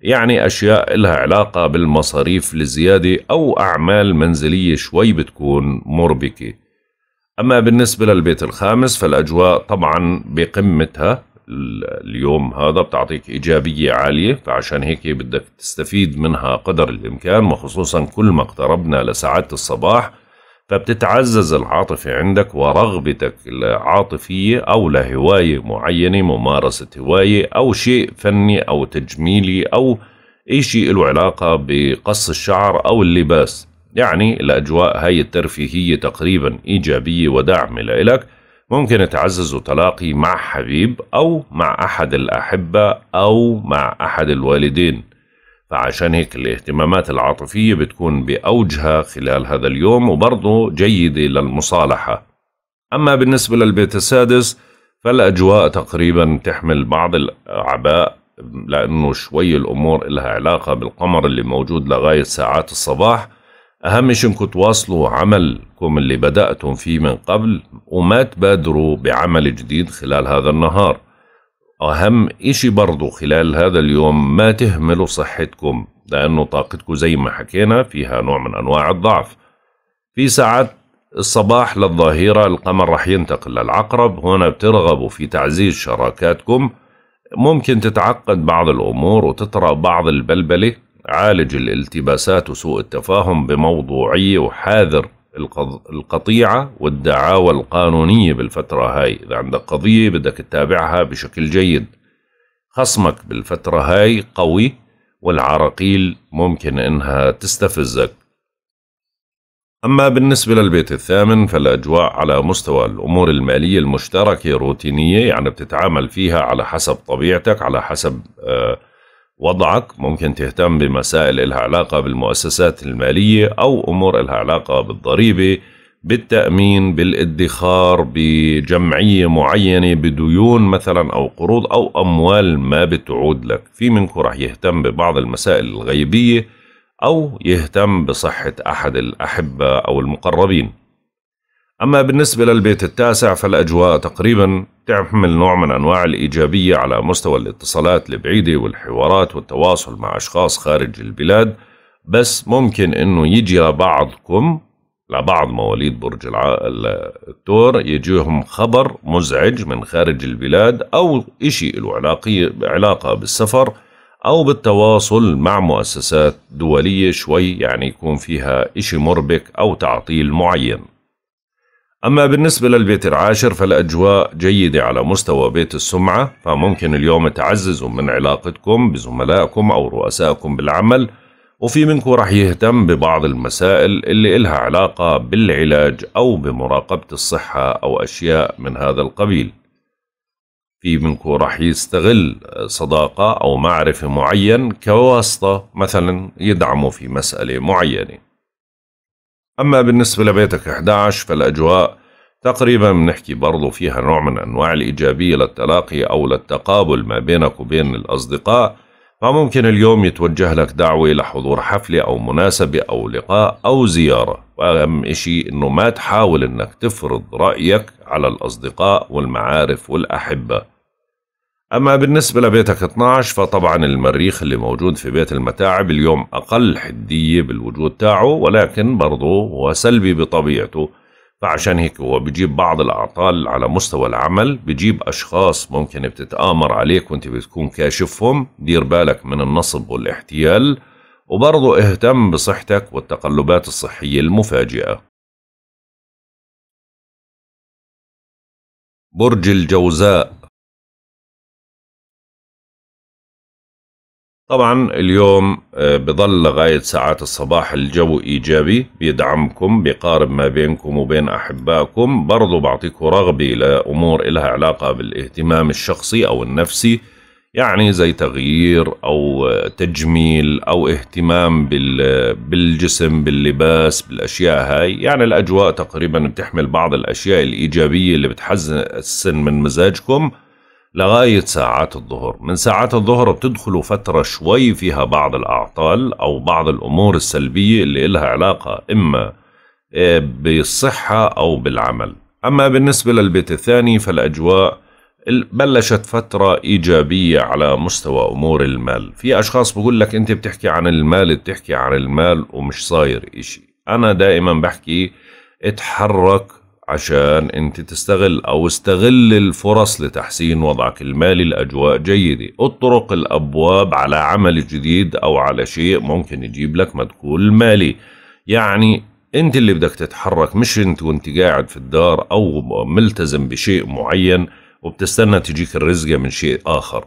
يعني أشياء إلها علاقة بالمصاريف الزيادة أو أعمال منزلية شوي بتكون مربكة أما بالنسبة للبيت الخامس فالأجواء طبعا بقمتها اليوم هذا بتعطيك إيجابية عالية فعشان هيك بدك تستفيد منها قدر الإمكان وخصوصا كل ما اقتربنا لساعات الصباح فبتتعزز العاطفة عندك ورغبتك العاطفية أو لهواية معينة ممارسة هواية أو شيء فني أو تجميلي أو أي شيء له علاقة بقص الشعر أو اللباس يعني الأجواء هاي الترفيهية تقريبا إيجابية وداعمة لإلك ممكن تعززوا تلاقي مع حبيب أو مع أحد الأحبة أو مع أحد الوالدين فعشان هيك الاهتمامات العاطفية بتكون بأوجها خلال هذا اليوم وبرضه جيدة للمصالحة أما بالنسبة للبيت السادس فالأجواء تقريبا تحمل بعض الأعباء لأنه شوي الأمور إلها علاقة بالقمر اللي موجود لغاية ساعات الصباح أهم شيء إنكم تواصلوا عملكم اللي بدأتم فيه من قبل وما تبادروا بعمل جديد خلال هذا النهار أهم إشي برضو خلال هذا اليوم ما تهملوا صحتكم لأنه طاقتكم زي ما حكينا فيها نوع من أنواع الضعف في ساعات الصباح للظهيرة القمر رح ينتقل للعقرب هنا بترغبوا في تعزيز شراكاتكم ممكن تتعقد بعض الأمور وتطرأ بعض البلبلة عالج الالتباسات وسوء التفاهم بموضوعية وحاذر القطيعة والدعاوى القانونية بالفترة هاي إذا عندك قضية بدك تتابعها بشكل جيد خصمك بالفترة هاي قوي والعراقيل ممكن إنها تستفزك أما بالنسبة للبيت الثامن فالأجواء على مستوى الأمور المالية المشتركة روتينية يعني بتتعامل فيها على حسب طبيعتك على حسب آه وضعك ممكن تهتم بمسائل لها علاقة بالمؤسسات المالية أو أمور لها علاقة بالضريبة بالتأمين بالادخار بجمعية معينة بديون مثلا أو قروض أو أموال ما بتعود لك في منكم رح يهتم ببعض المسائل الغيبية أو يهتم بصحة أحد الأحبة أو المقربين أما بالنسبة للبيت التاسع فالأجواء تقريبا تعمل نوع من أنواع الإيجابية على مستوى الاتصالات البعيدة والحوارات والتواصل مع أشخاص خارج البلاد بس ممكن أنه يجي لبعضكم لبعض مواليد برج الثور يجيهم خبر مزعج من خارج البلاد أو إشي له علاقة بالسفر أو بالتواصل مع مؤسسات دولية شوي يعني يكون فيها إشي مربك أو تعطيل معين أما بالنسبة للبيت العاشر فالأجواء جيدة على مستوى بيت السمعة فممكن اليوم تعززوا من علاقتكم بزملائكم أو رؤسائكم بالعمل وفي منكم رح يهتم ببعض المسائل اللي إلها علاقة بالعلاج أو بمراقبة الصحة أو أشياء من هذا القبيل في منكم رح يستغل صداقة أو معرفة معين كواسطة مثلا يدعموا في مسألة معينة أما بالنسبة لبيتك 11 فالأجواء تقريبا بنحكي برضو فيها نوع من أنواع الإيجابية للتلاقي أو للتقابل ما بينك وبين الأصدقاء فممكن اليوم يتوجه لك دعوة لحضور حفلة أو مناسبة أو لقاء أو زيارة وأهم إشي أنه ما تحاول أنك تفرض رأيك على الأصدقاء والمعارف والأحبة أما بالنسبة لبيتك 12 فطبعا المريخ اللي موجود في بيت المتاعب اليوم أقل حدية بالوجود تاعه ولكن برضه هو سلبي بطبيعته فعشان هيك هو بجيب بعض الأعطال على مستوى العمل بجيب أشخاص ممكن بتتآمر عليك وانت بتكون كاشفهم دير بالك من النصب والاحتيال وبرضه اهتم بصحتك والتقلبات الصحية المفاجئة برج الجوزاء طبعا اليوم آه، بظل لغاية ساعات الصباح الجو إيجابي بيدعمكم بيقارب ما بينكم وبين أحبائكم برضو بعطيكم رغبة لأمور إلها علاقة بالاهتمام الشخصي أو النفسي يعني زي تغيير أو تجميل أو اهتمام بالجسم باللباس بالأشياء هاي يعني الأجواء تقريبا بتحمل بعض الأشياء الإيجابية اللي بتحسن من مزاجكم لغاية ساعات الظهر من ساعات الظهر بتدخلوا فترة شوي فيها بعض الأعطال أو بعض الأمور السلبية اللي إلها علاقة إما آه، بالصحة أو بالعمل أما بالنسبة للبيت الثاني فالأجواء بلشت فترة إيجابية على مستوى أمور المال في أشخاص بقول لك أنت بتحكي عن المال بتحكي عن المال ومش صاير إشي أنا دائما بحكي اتحرك عشان انت تستغل او استغل الفرص لتحسين وضعك المالي لاجواء جيده اطرق الابواب على عمل جديد او على شيء ممكن يجيب لك مدخول مالي يعني انت اللي بدك تتحرك مش انت وانت قاعد في الدار او ملتزم بشيء معين وبتستنى تجيك الرزقه من شيء اخر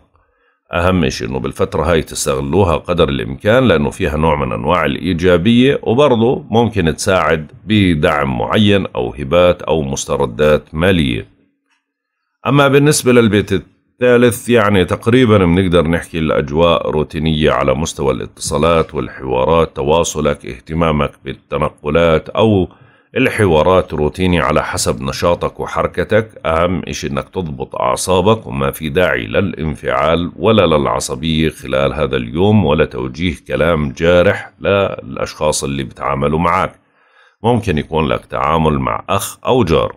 أهم شيء إنه بالفترة هاي تستغلوها قدر الإمكان لأنه فيها نوع من أنواع الإيجابية وبرضه ممكن تساعد بدعم معين أو هبات أو مستردات مالية أما بالنسبة للبيت الثالث يعني تقريبا بنقدر نحكي الأجواء روتينية على مستوى الاتصالات والحوارات تواصلك اهتمامك بالتنقلات أو الحوارات روتيني على حسب نشاطك وحركتك أهم إشي إنك تضبط أعصابك وما في داعي للانفعال ولا للعصبية خلال هذا اليوم ولا توجيه كلام جارح للأشخاص اللي بتعاملوا معك ممكن يكون لك تعامل مع أخ أو جار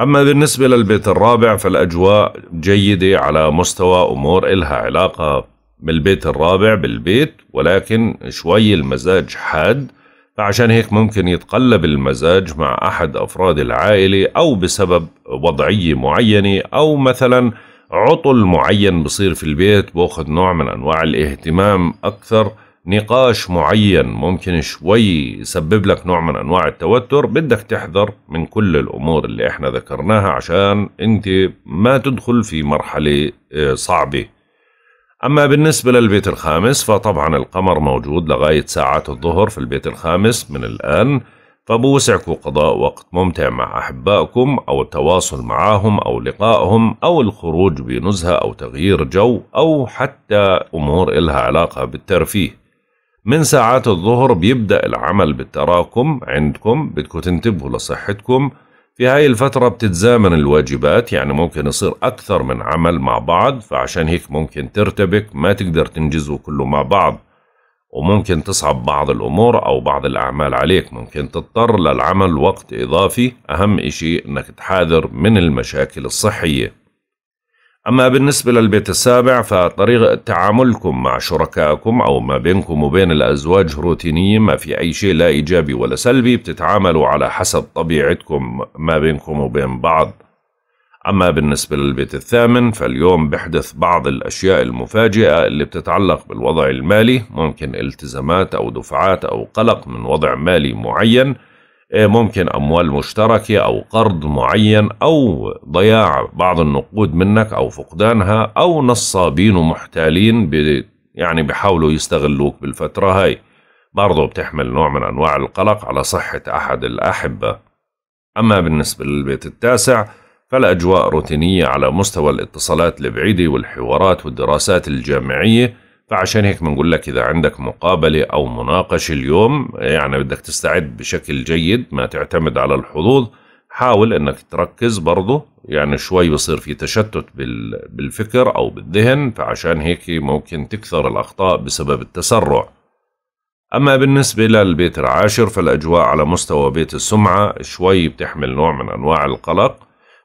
أما بالنسبة للبيت الرابع فالأجواء جيدة على مستوى أمور إلها علاقة بالبيت الرابع بالبيت ولكن شوي المزاج حاد فعشان هيك ممكن يتقلب المزاج مع أحد أفراد العائلة أو بسبب وضعية معينة أو مثلا عطل معين بصير في البيت بأخذ نوع من أنواع الاهتمام أكثر نقاش معين ممكن شوي يسبب لك نوع من أنواع التوتر بدك تحذر من كل الأمور اللي احنا ذكرناها عشان أنت ما تدخل في مرحلة آه، صعبة أما بالنسبة للبيت الخامس فطبعا القمر موجود لغاية ساعات الظهر في البيت الخامس من الآن فبوسعكم قضاء وقت ممتع مع أحبائكم أو التواصل معهم أو لقائهم أو الخروج بنزهة أو تغيير جو أو حتى أمور إلها علاقة بالترفيه من ساعات الظهر بيبدأ العمل بالتراكم عندكم بدكم تنتبهوا لصحتكم في هاي الفترة بتتزامن الواجبات يعني ممكن يصير أكثر من عمل مع بعض فعشان هيك ممكن ترتبك ما تقدر تنجزه كله مع بعض وممكن تصعب بعض الأمور أو بعض الأعمال عليك ممكن تضطر للعمل وقت إضافي أهم إشي أنك تحاذر من المشاكل الصحية أما بالنسبة للبيت السابع فطريقة تعاملكم مع شركائكم أو ما بينكم وبين الأزواج روتينية ما في أي شيء لا إيجابي ولا سلبي بتتعاملوا على حسب طبيعتكم ما بينكم وبين بعض أما بالنسبة للبيت الثامن فاليوم بحدث بعض الأشياء المفاجئة اللي بتتعلق بالوضع المالي ممكن التزامات أو دفعات أو قلق من وضع مالي معين إيه، ممكن أموال مشتركة أو قرض معين أو ضياع بعض النقود منك أو فقدانها أو نصابين ومحتالين يعني بحاولوا يستغلوك بالفترة هاي برضو بتحمل نوع من أنواع القلق على صحة أحد الأحبة أما بالنسبة للبيت التاسع فالأجواء روتينية على مستوى الاتصالات البعيدة والحوارات والدراسات الجامعية فعشان هيك بنقول لك اذا عندك مقابله او مناقشه اليوم يعني بدك تستعد بشكل جيد ما تعتمد على الحظوظ حاول انك تركز برضه يعني شوي بصير في تشتت بالفكر او بالذهن فعشان هيك ممكن تكثر الاخطاء بسبب التسرع أما بالنسبة للبيت العاشر فالأجواء على مستوى بيت السمعة شوي بتحمل نوع من أنواع القلق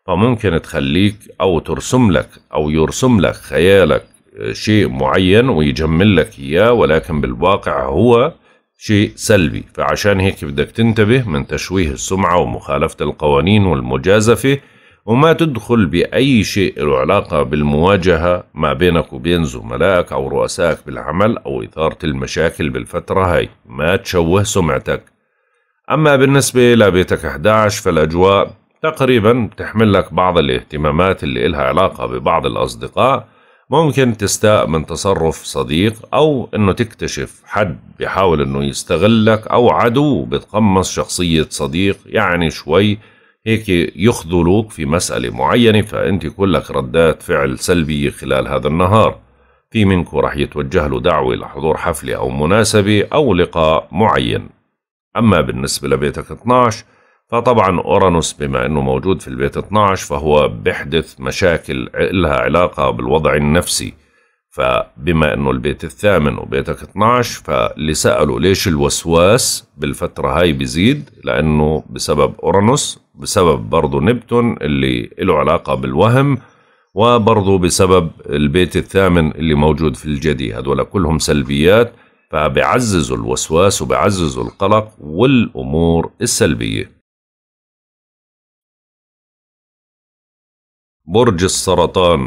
فممكن تخليك أو ترسم لك أو يرسم لك خيالك شيء معين ويجمل لك إياه ولكن بالواقع هو شيء سلبي فعشان هيك بدك تنتبه من تشويه السمعة ومخالفة القوانين والمجازفة وما تدخل بأي شيء له علاقة بالمواجهة ما بينك وبين زملائك أو رؤسائك بالعمل أو إثارة المشاكل بالفترة هاي ما تشوه سمعتك أما بالنسبة لبيتك 11 فالأجواء تقريبا بتحمل لك بعض الاهتمامات اللي إلها علاقة ببعض الأصدقاء ممكن تستاء من تصرف صديق أو أنه تكتشف حد بيحاول أنه يستغلك أو عدو بتقمص شخصية صديق يعني شوي هيك يخذلوك في مسألة معينة فأنت كلك ردات فعل سلبية خلال هذا النهار في منكو رح يتوجه له دعوة لحضور حفلة أو مناسبة أو لقاء معين أما بالنسبة لبيتك 12 فطبعا أورانوس بما أنه موجود في البيت 12 فهو بيحدث مشاكل لها علاقة بالوضع النفسي فبما أنه البيت الثامن وبيتك 12 فاللي سألوا ليش الوسواس بالفترة هاي بيزيد لأنه بسبب أورانوس بسبب برضه نبتون اللي له علاقة بالوهم وبرضه بسبب البيت الثامن اللي موجود في الجدي هذول كلهم سلبيات فبعززوا الوسواس وبعززوا القلق والأمور السلبية برج السرطان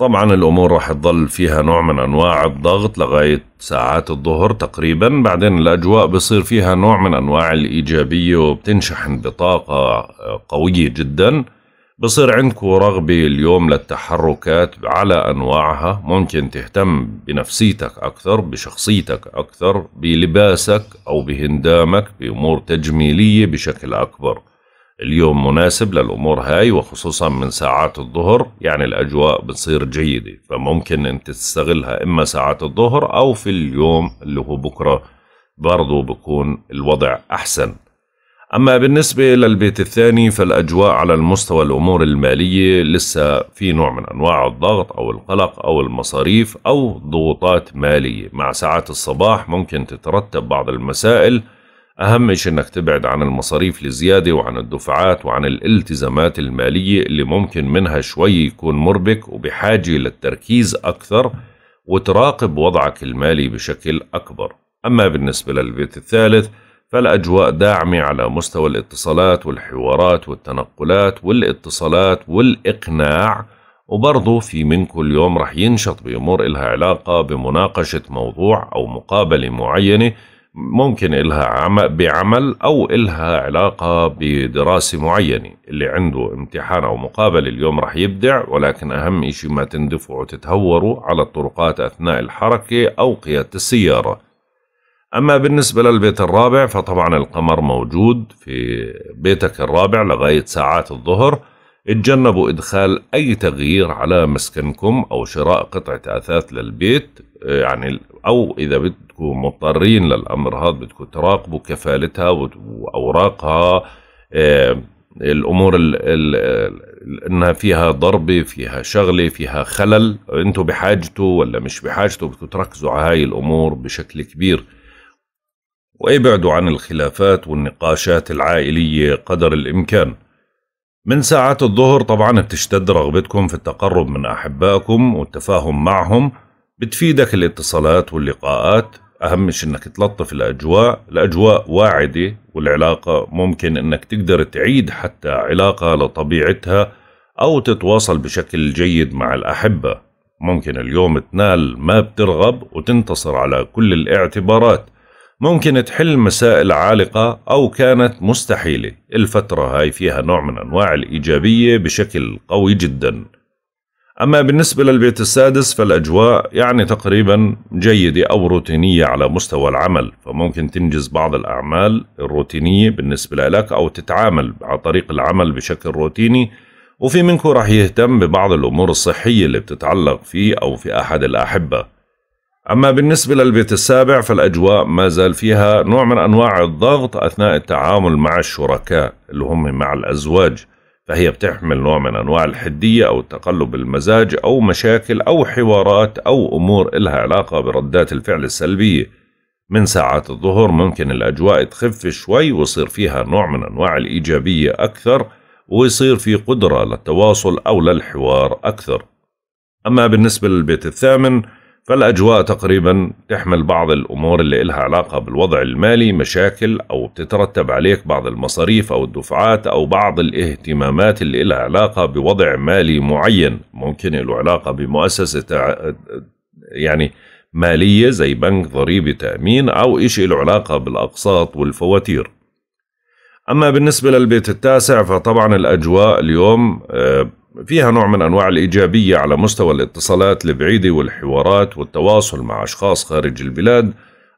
طبعا الامور راح تظل فيها نوع من انواع الضغط لغايه ساعات الظهر تقريبا بعدين الاجواء بصير فيها نوع من انواع الايجابيه وبتنشحن بطاقه آه، قويه جدا بصير عندكم رغبة اليوم للتحركات على أنواعها ممكن تهتم بنفسيتك أكثر بشخصيتك أكثر بلباسك أو بهندامك بأمور تجميلية بشكل أكبر اليوم مناسب للأمور هاي وخصوصا من ساعات الظهر يعني الأجواء بتصير جيدة فممكن أنت تستغلها إما ساعات الظهر أو في اليوم اللي هو بكرة برضو بكون الوضع أحسن أما بالنسبة للبيت الثاني فالأجواء على المستوى الأمور المالية لسه في نوع من أنواع الضغط أو القلق أو المصاريف أو ضغوطات مالية مع ساعات الصباح ممكن تترتب بعض المسائل أهم شيء إنك تبعد عن المصاريف الزيادة وعن الدفعات وعن الالتزامات المالية اللي ممكن منها شوي يكون مربك وبحاجة للتركيز أكثر وتراقب وضعك المالي بشكل أكبر أما بالنسبة للبيت الثالث فالأجواء داعمة على مستوى الاتصالات والحوارات والتنقلات والاتصالات والإقناع وبرضه في من كل يوم رح ينشط بأمور إلها علاقة بمناقشة موضوع أو مقابلة معينة ممكن إلها عمل بعمل أو إلها علاقة بدراسة معينة اللي عنده امتحان أو مقابلة اليوم رح يبدع ولكن أهم إشي ما تندفعوا وتتهوروا على الطرقات أثناء الحركة أو قيادة السيارة أما بالنسبة للبيت الرابع فطبعا القمر موجود في بيتك الرابع لغاية ساعات الظهر اتجنبوا إدخال أي تغيير على مسكنكم أو شراء قطعة أثاث للبيت آه، يعني أو إذا بدكم مضطرين للأمر هذا بدكم تراقبوا كفالتها وأوراقها آه، الامور انها فيها ضربه فيها شغله فيها خلل أنتوا بحاجته ولا مش بحاجته بدكم تركزوا على هاي الامور بشكل كبير وابعدوا عن الخلافات والنقاشات العائليه قدر الامكان من ساعات الظهر طبعا بتشتد رغبتكم في التقرب من أحبائكم والتفاهم معهم بتفيدك الاتصالات واللقاءات أهم إنك تلطف الأجواء الأجواء واعدة والعلاقة ممكن إنك تقدر تعيد حتى علاقة لطبيعتها أو تتواصل بشكل جيد مع الأحبة ممكن اليوم تنال ما بترغب وتنتصر على كل الاعتبارات ممكن تحل مسائل عالقة أو كانت مستحيلة الفترة هاي فيها نوع من أنواع الإيجابية بشكل قوي جدا أما بالنسبة للبيت السادس فالأجواء يعني تقريبا جيدة أو روتينية على مستوى العمل فممكن تنجز بعض الأعمال الروتينية بالنسبة لك أو تتعامل على طريق العمل بشكل روتيني وفي منكم راح يهتم ببعض الأمور الصحية اللي بتتعلق فيه أو في أحد الأحبة أما بالنسبة للبيت السابع فالأجواء ما زال فيها نوع من أنواع الضغط أثناء التعامل مع الشركاء اللي هم مع الأزواج فهي بتحمل نوع من أنواع الحدية أو تقلب المزاج أو مشاكل أو حوارات أو أمور إلها علاقة بردات الفعل السلبية من ساعات الظهر ممكن الأجواء تخف شوي ويصير فيها نوع من أنواع الإيجابية أكثر ويصير في قدرة للتواصل أو للحوار أكثر أما بالنسبة للبيت الثامن فالأجواء تقريبا تحمل بعض الأمور اللي إلها علاقة بالوضع المالي مشاكل أو بتترتب عليك بعض المصاريف أو الدفعات أو بعض الاهتمامات اللي إلها علاقة بوضع مالي معين ممكن له علاقة بمؤسسة يعني مالية زي بنك ضريبي تأمين أو إشي له علاقة بالأقساط والفواتير أما بالنسبة للبيت التاسع فطبعا الأجواء اليوم آه، فيها نوع من أنواع الإيجابية على مستوى الاتصالات البعيدة والحوارات والتواصل مع أشخاص خارج البلاد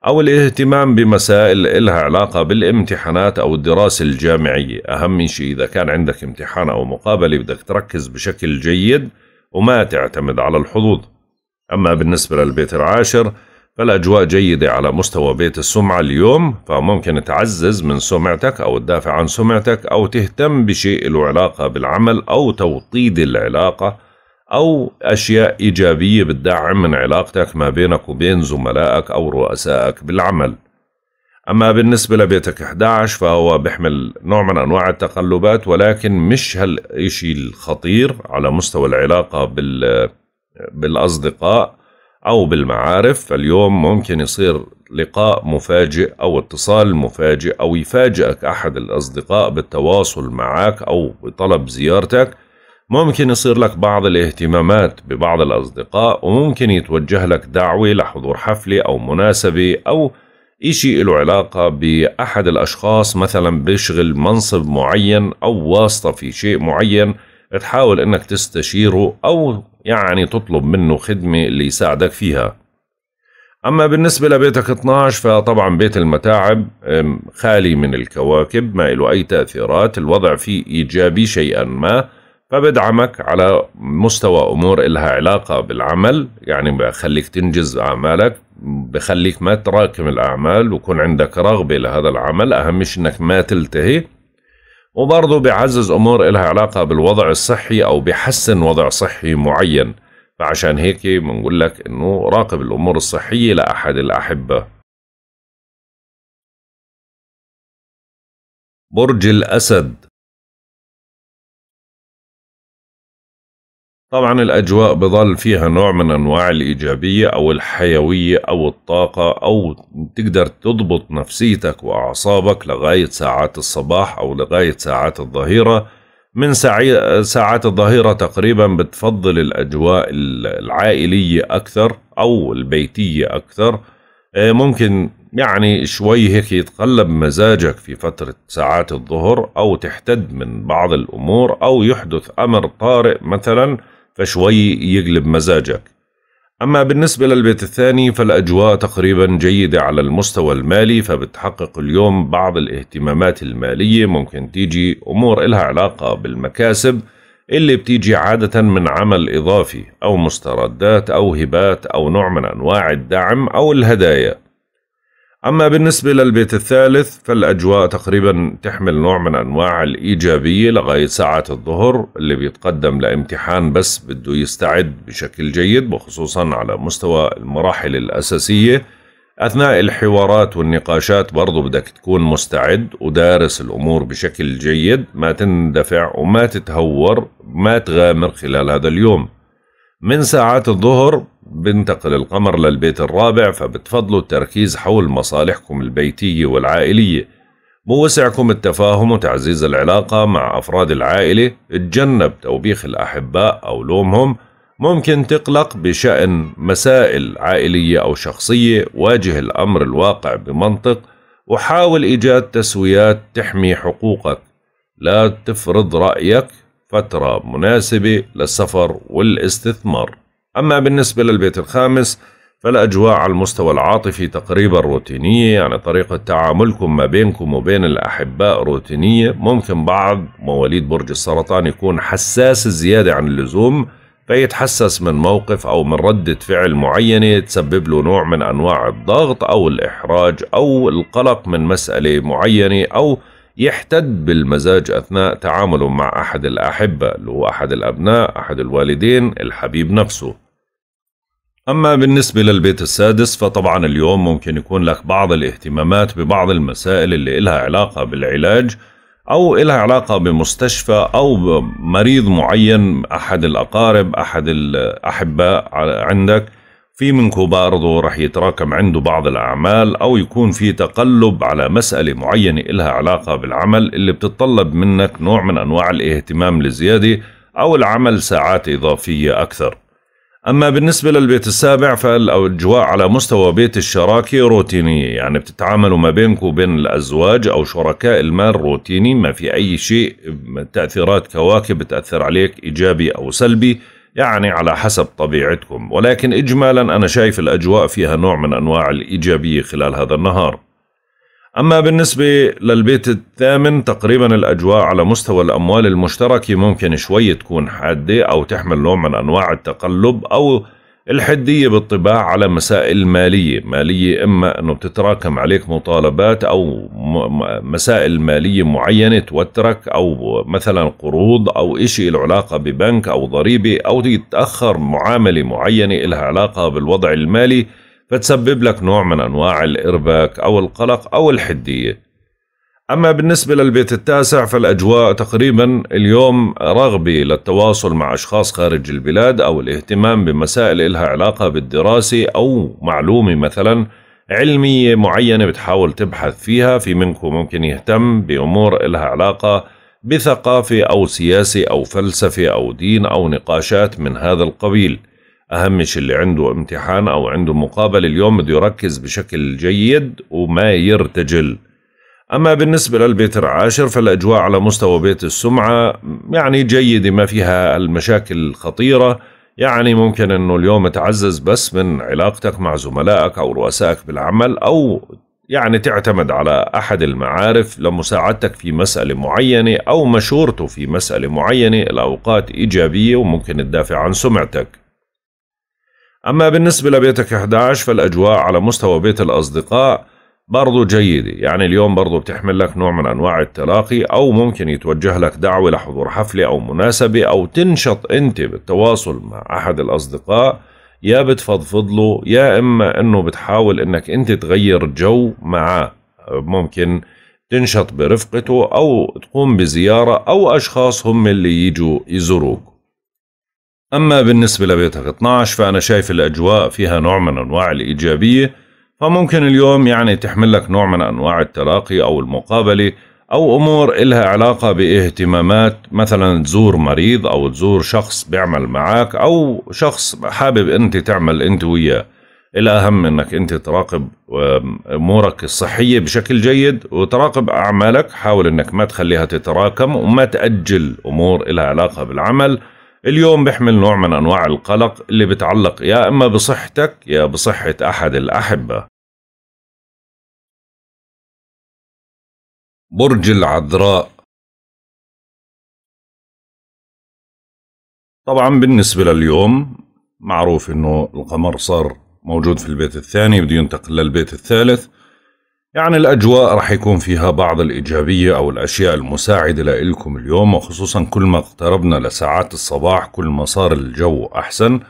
أو الاهتمام بمسائل إلها علاقة بالامتحانات أو الدراسة الجامعية أهم شيء إذا كان عندك امتحان أو مقابلة بدك تركز بشكل جيد وما تعتمد على الحظوظ أما بالنسبة للبيت العاشر فالأجواء جيدة على مستوى بيت السمعة اليوم فممكن تعزز من سمعتك أو تدافع عن سمعتك أو تهتم بشيء له علاقة بالعمل أو توطيد العلاقة أو أشياء إيجابية بتدعم من علاقتك ما بينك وبين زملائك أو رؤسائك بالعمل أما بالنسبة لبيتك 11 فهو بيحمل نوع من أنواع التقلبات ولكن مش هالشيء الخطير على مستوى العلاقة بال بالأصدقاء أو بالمعارف فاليوم ممكن يصير لقاء مفاجئ أو اتصال مفاجئ أو يفاجئك أحد الأصدقاء بالتواصل معك أو بطلب زيارتك ممكن يصير لك بعض الاهتمامات ببعض الأصدقاء وممكن يتوجه لك دعوة لحضور حفلة أو مناسبة أو إشي له علاقة بأحد الأشخاص مثلا بيشغل منصب معين أو واسطة في شيء معين تحاول إنك تستشيره أو يعني تطلب منه خدمة اللي يساعدك فيها أما بالنسبة لبيتك 12 فطبعا بيت المتاعب خالي من الكواكب ما له أي تأثيرات الوضع فيه إيجابي شيئا ما فبدعمك على مستوى أمور إلها علاقة بالعمل يعني بخليك تنجز أعمالك بخليك ما تراكم الأعمال ويكون عندك رغبة لهذا العمل أهم شيء أنك ما تلتهي وبرضه بيعزز أمور إلها علاقة بالوضع الصحي أو بيحسن وضع صحي معين فعشان هيك بنقول لك إنه راقب الأمور الصحية لأحد الأحبة برج الأسد طبعا الأجواء بظل فيها نوع من أنواع الإيجابية أو الحيوية أو الطاقة أو تقدر تضبط نفسيتك وأعصابك لغاية ساعات الصباح أو لغاية ساعات الظهيرة من ساعات الظهيرة تقريبا بتفضل الأجواء العائلية أكثر أو البيتية أكثر آه، ممكن يعني شوي هيك يتقلب مزاجك في فترة ساعات الظهر أو تحتد من بعض الأمور أو يحدث أمر طارئ مثلاً فشوي يقلب مزاجك أما بالنسبة للبيت الثاني فالأجواء تقريبا جيدة على المستوى المالي فبتحقق اليوم بعض الاهتمامات المالية ممكن تيجي أمور إلها علاقة بالمكاسب اللي بتيجي عادة من عمل إضافي أو مستردات أو هبات أو نوع من أنواع الدعم أو الهدايا أما بالنسبة للبيت الثالث فالأجواء تقريبا تحمل نوع من أنواع الإيجابية لغاية ساعة الظهر اللي بيتقدم لامتحان بس بده يستعد بشكل جيد وخصوصا على مستوى المراحل الأساسية أثناء الحوارات والنقاشات برضو بدك تكون مستعد ودارس الأمور بشكل جيد ما تندفع وما تتهور ما تغامر خلال هذا اليوم من ساعات الظهر بنتقل القمر للبيت الرابع فبتفضلوا التركيز حول مصالحكم البيتية والعائلية بوسعكم التفاهم وتعزيز العلاقة مع أفراد العائلة اتجنب توبيخ الأحباء أو لومهم ممكن تقلق بشأن مسائل عائلية أو شخصية واجه الأمر الواقع بمنطق وحاول إيجاد تسويات تحمي حقوقك لا تفرض رأيك فترة مناسبة للسفر والاستثمار أما بالنسبة للبيت الخامس فالأجواء على المستوى العاطفي تقريبا روتينية يعني طريقة تعاملكم ما بينكم وبين الأحباء روتينية ممكن بعض مواليد برج السرطان يكون حساس زيادة عن اللزوم فيتحسس من موقف أو من ردة فعل معينة تسبب له نوع من أنواع الضغط أو الإحراج أو القلق من مسألة معينة أو يحتد بالمزاج أثناء تعامله مع أحد الأحبة اللي هو أحد الأبناء أحد الوالدين الحبيب نفسه أما بالنسبة للبيت السادس فطبعا اليوم ممكن يكون لك بعض الاهتمامات ببعض المسائل اللي إلها علاقة بالعلاج أو إلها علاقة بمستشفى أو بمريض معين أحد الأقارب أحد الأحباء عندك في منكم برضه رح يتراكم عنده بعض الأعمال أو يكون في تقلب على مسألة معينة إلها علاقة بالعمل اللي بتتطلب منك نوع من أنواع الاهتمام الزيادة أو العمل ساعات إضافية أكثر أما بالنسبة للبيت السابع فالأجواء على مستوى بيت الشراكة روتينية يعني بتتعاملوا ما بينك وبين الأزواج أو شركاء المال روتيني ما في أي شيء تأثيرات كواكب بتأثر عليك إيجابي أو سلبي يعني على حسب طبيعتكم ولكن إجمالا أنا شايف الأجواء فيها نوع من أنواع الإيجابية خلال هذا النهار أما بالنسبة للبيت الثامن تقريبا الأجواء على مستوى الأموال المشتركة ممكن شوي تكون حادة أو تحمل نوع من أنواع التقلب أو الحدية بالطباع على مسائل مالية مالية إما أنه بتتراكم عليك مطالبات أو مسائل مالية معينة توترك أو مثلا قروض أو إشي له علاقة ببنك أو ضريبة أو تتأخر معاملة معينة إلها علاقة بالوضع المالي فتسبب لك نوع من أنواع الإرباك أو القلق أو الحدية أما بالنسبة للبيت التاسع فالأجواء تقريبا اليوم رغبة للتواصل مع أشخاص خارج البلاد أو الاهتمام بمسائل إلها علاقة بالدراسة أو معلومة مثلا علمية معينة بتحاول تبحث فيها في منكم ممكن يهتم بأمور إلها علاقة بثقافة أو سياسة أو فلسفة أو دين أو نقاشات من هذا القبيل أهم شيء اللي عنده امتحان أو عنده مقابلة اليوم بده يركز بشكل جيد وما يرتجل أما بالنسبة للبيت العاشر فالأجواء على مستوى بيت السمعة يعني جيدة ما فيها المشاكل الخطيرة يعني ممكن أنه اليوم تعزز بس من علاقتك مع زملائك أو رؤسائك بالعمل أو يعني تعتمد على أحد المعارف لمساعدتك في مسألة معينة أو مشورته في مسألة معينة الأوقات إيجابية وممكن تدافع عن سمعتك أما بالنسبة لبيتك 11 فالأجواء على مستوى بيت الأصدقاء برضو جيدة يعني اليوم برضو بتحمل لك نوع من أنواع التلاقي أو ممكن يتوجه لك دعوة لحضور حفلة أو مناسبة أو تنشط أنت بالتواصل مع أحد الأصدقاء يا بتفضفض له يا إما أنه بتحاول أنك أنت تغير جو معاه ممكن تنشط برفقته أو تقوم بزيارة أو أشخاص هم اللي يجوا يزوروك أما بالنسبة لبيتك 12 فأنا شايف الأجواء فيها نوع من أنواع الإيجابية فممكن اليوم يعني تحمل لك نوع من أنواع التلاقي أو المقابلة أو أمور إلها علاقة باهتمامات مثلا تزور مريض أو تزور شخص بيعمل معك أو شخص حابب أنت تعمل أنت وياه الأهم أنك أنت تراقب أمورك الصحية بشكل جيد وتراقب أعمالك حاول أنك ما تخليها تتراكم وما تأجل أمور إلها علاقة بالعمل اليوم بيحمل نوع من أنواع القلق اللي بتعلق يا إما بصحتك يا بصحة أحد الأحبة برج العذراء طبعا بالنسبة لليوم معروف انه القمر صار موجود في البيت الثاني بده ينتقل للبيت الثالث يعني الأجواء رح يكون فيها بعض الإيجابية أو الأشياء المساعدة لإلكم اليوم وخصوصا كل ما اقتربنا لساعات الصباح كل ما صار الجو أحسن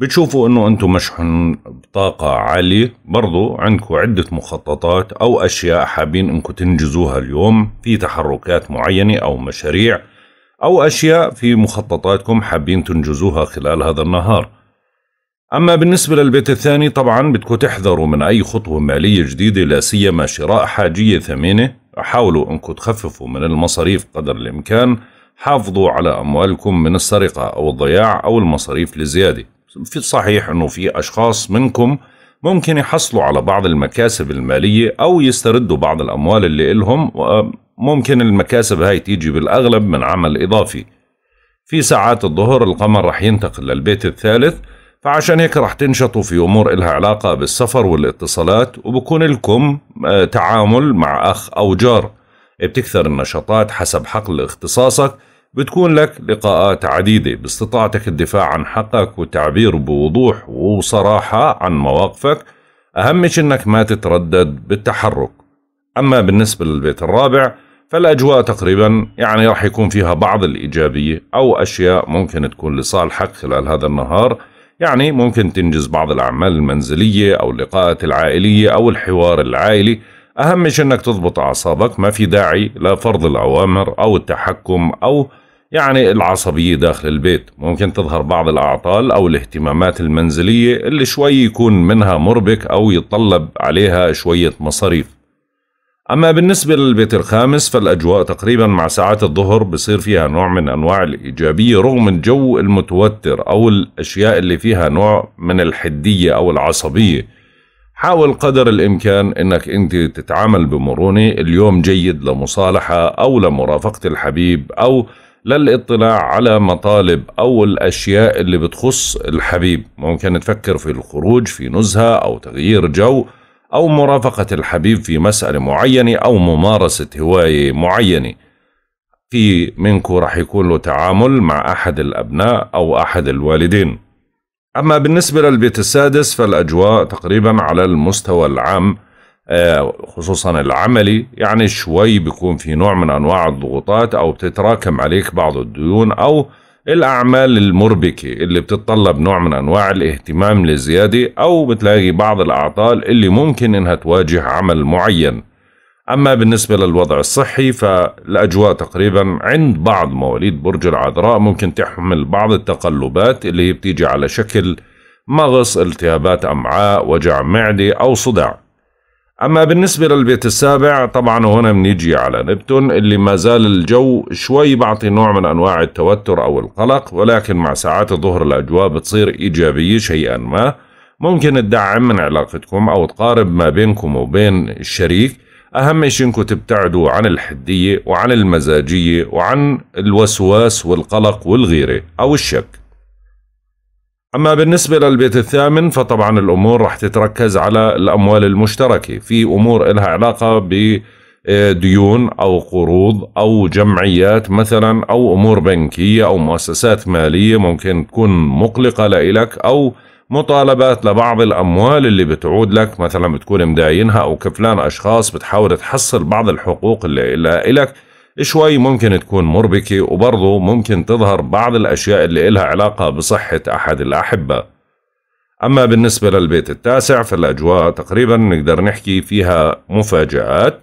بتشوفوا انه انتم مشحن بطاقة عالية برضو عندكم عدة مخططات او اشياء حابين انكم تنجزوها اليوم في تحركات معينة او مشاريع او اشياء في مخططاتكم حابين تنجزوها خلال هذا النهار أما بالنسبة للبيت الثاني طبعا بدكم تحذروا من أي خطوة مالية جديدة لا سيما شراء حاجية ثمينة حاولوا أنكم تخففوا من المصاريف قدر الإمكان حافظوا على أموالكم من السرقة أو الضياع أو المصاريف الزيادة في صحيح أنه في أشخاص منكم ممكن يحصلوا على بعض المكاسب المالية أو يستردوا بعض الأموال اللي إلهم وممكن المكاسب هاي تيجي بالأغلب من عمل إضافي في ساعات الظهر القمر رح ينتقل للبيت الثالث فعشان هيك راح تنشطوا في امور إلها علاقه بالسفر والاتصالات وبكون لكم آه، تعامل مع اخ او جار بتكثر النشاطات حسب حقل اختصاصك بتكون لك لقاءات عديدة باستطاعتك الدفاع عن حقك والتعبير بوضوح وصراحة عن مواقفك أهم شيء أنك ما تتردد بالتحرك أما بالنسبة للبيت الرابع فالأجواء تقريبا يعني راح يكون فيها بعض الإيجابية أو أشياء ممكن تكون لصالحك خلال هذا النهار يعني ممكن تنجز بعض الأعمال المنزلية أو اللقاءات العائلية أو الحوار العائلي أهم شيء أنك تضبط أعصابك ما في داعي لفرض الأوامر أو التحكم أو يعني العصبية داخل البيت ممكن تظهر بعض الأعطال أو الاهتمامات المنزلية اللي شوي يكون منها مربك أو يتطلب عليها شوية مصاريف أما بالنسبة للبيت الخامس فالأجواء تقريبا مع ساعات الظهر بصير فيها نوع من أنواع الإيجابية رغم الجو المتوتر أو الأشياء اللي فيها نوع من الحدية أو العصبية حاول قدر الإمكان أنك أنت تتعامل بمرونة اليوم جيد لمصالحة أو لمرافقة الحبيب أو للاطلاع على مطالب أو الأشياء اللي بتخص الحبيب ممكن تفكر في الخروج في نزهة أو تغيير جو أو مرافقة الحبيب في مسألة معينة أو ممارسة هواية معينة في منكم رح يكون له تعامل مع أحد الأبناء أو أحد الوالدين أما بالنسبة للبيت السادس فالأجواء تقريبا على المستوى العام آه، خصوصا العملي يعني شوي بيكون في نوع من أنواع الضغوطات أو بتتراكم عليك بعض الديون أو الأعمال المربكة اللي بتتطلب نوع من أنواع الاهتمام الزيادة أو بتلاقي بعض الأعطال اللي ممكن إنها تواجه عمل معين أما بالنسبة للوضع الصحي فالأجواء تقريبا عند بعض مواليد برج العذراء ممكن تحمل بعض التقلبات اللي هي بتيجي على شكل مغص التهابات أمعاء وجع معدة أو صداع أما بالنسبة للبيت السابع طبعا هنا بنيجي على نبتون اللي ما زال الجو شوي بعطي نوع من أنواع التوتر أو القلق ولكن مع ساعات الظهر الأجواء بتصير إيجابية شيئا ما ممكن تدعم من علاقتكم أو تقارب ما بينكم وبين الشريك أهم شيء إنكم تبتعدوا عن الحدية وعن المزاجية وعن الوسواس والقلق والغيرة أو الشك أما بالنسبة للبيت الثامن فطبعا الأمور رح تتركز على الأموال المشتركة في أمور إلها علاقة ب ديون أو قروض أو جمعيات مثلا أو أمور بنكية أو مؤسسات مالية ممكن تكون مقلقة لإلك أو مطالبات لبعض الأموال اللي بتعود لك مثلا بتكون مداينها أو كفلان أشخاص بتحاول تحصل بعض الحقوق اللي لإلك شوي ممكن تكون مربكة وبرضه ممكن تظهر بعض الأشياء اللي إلها علاقة بصحة أحد الأحبة أما بالنسبة للبيت التاسع فالأجواء تقريبا نقدر نحكي فيها مفاجآت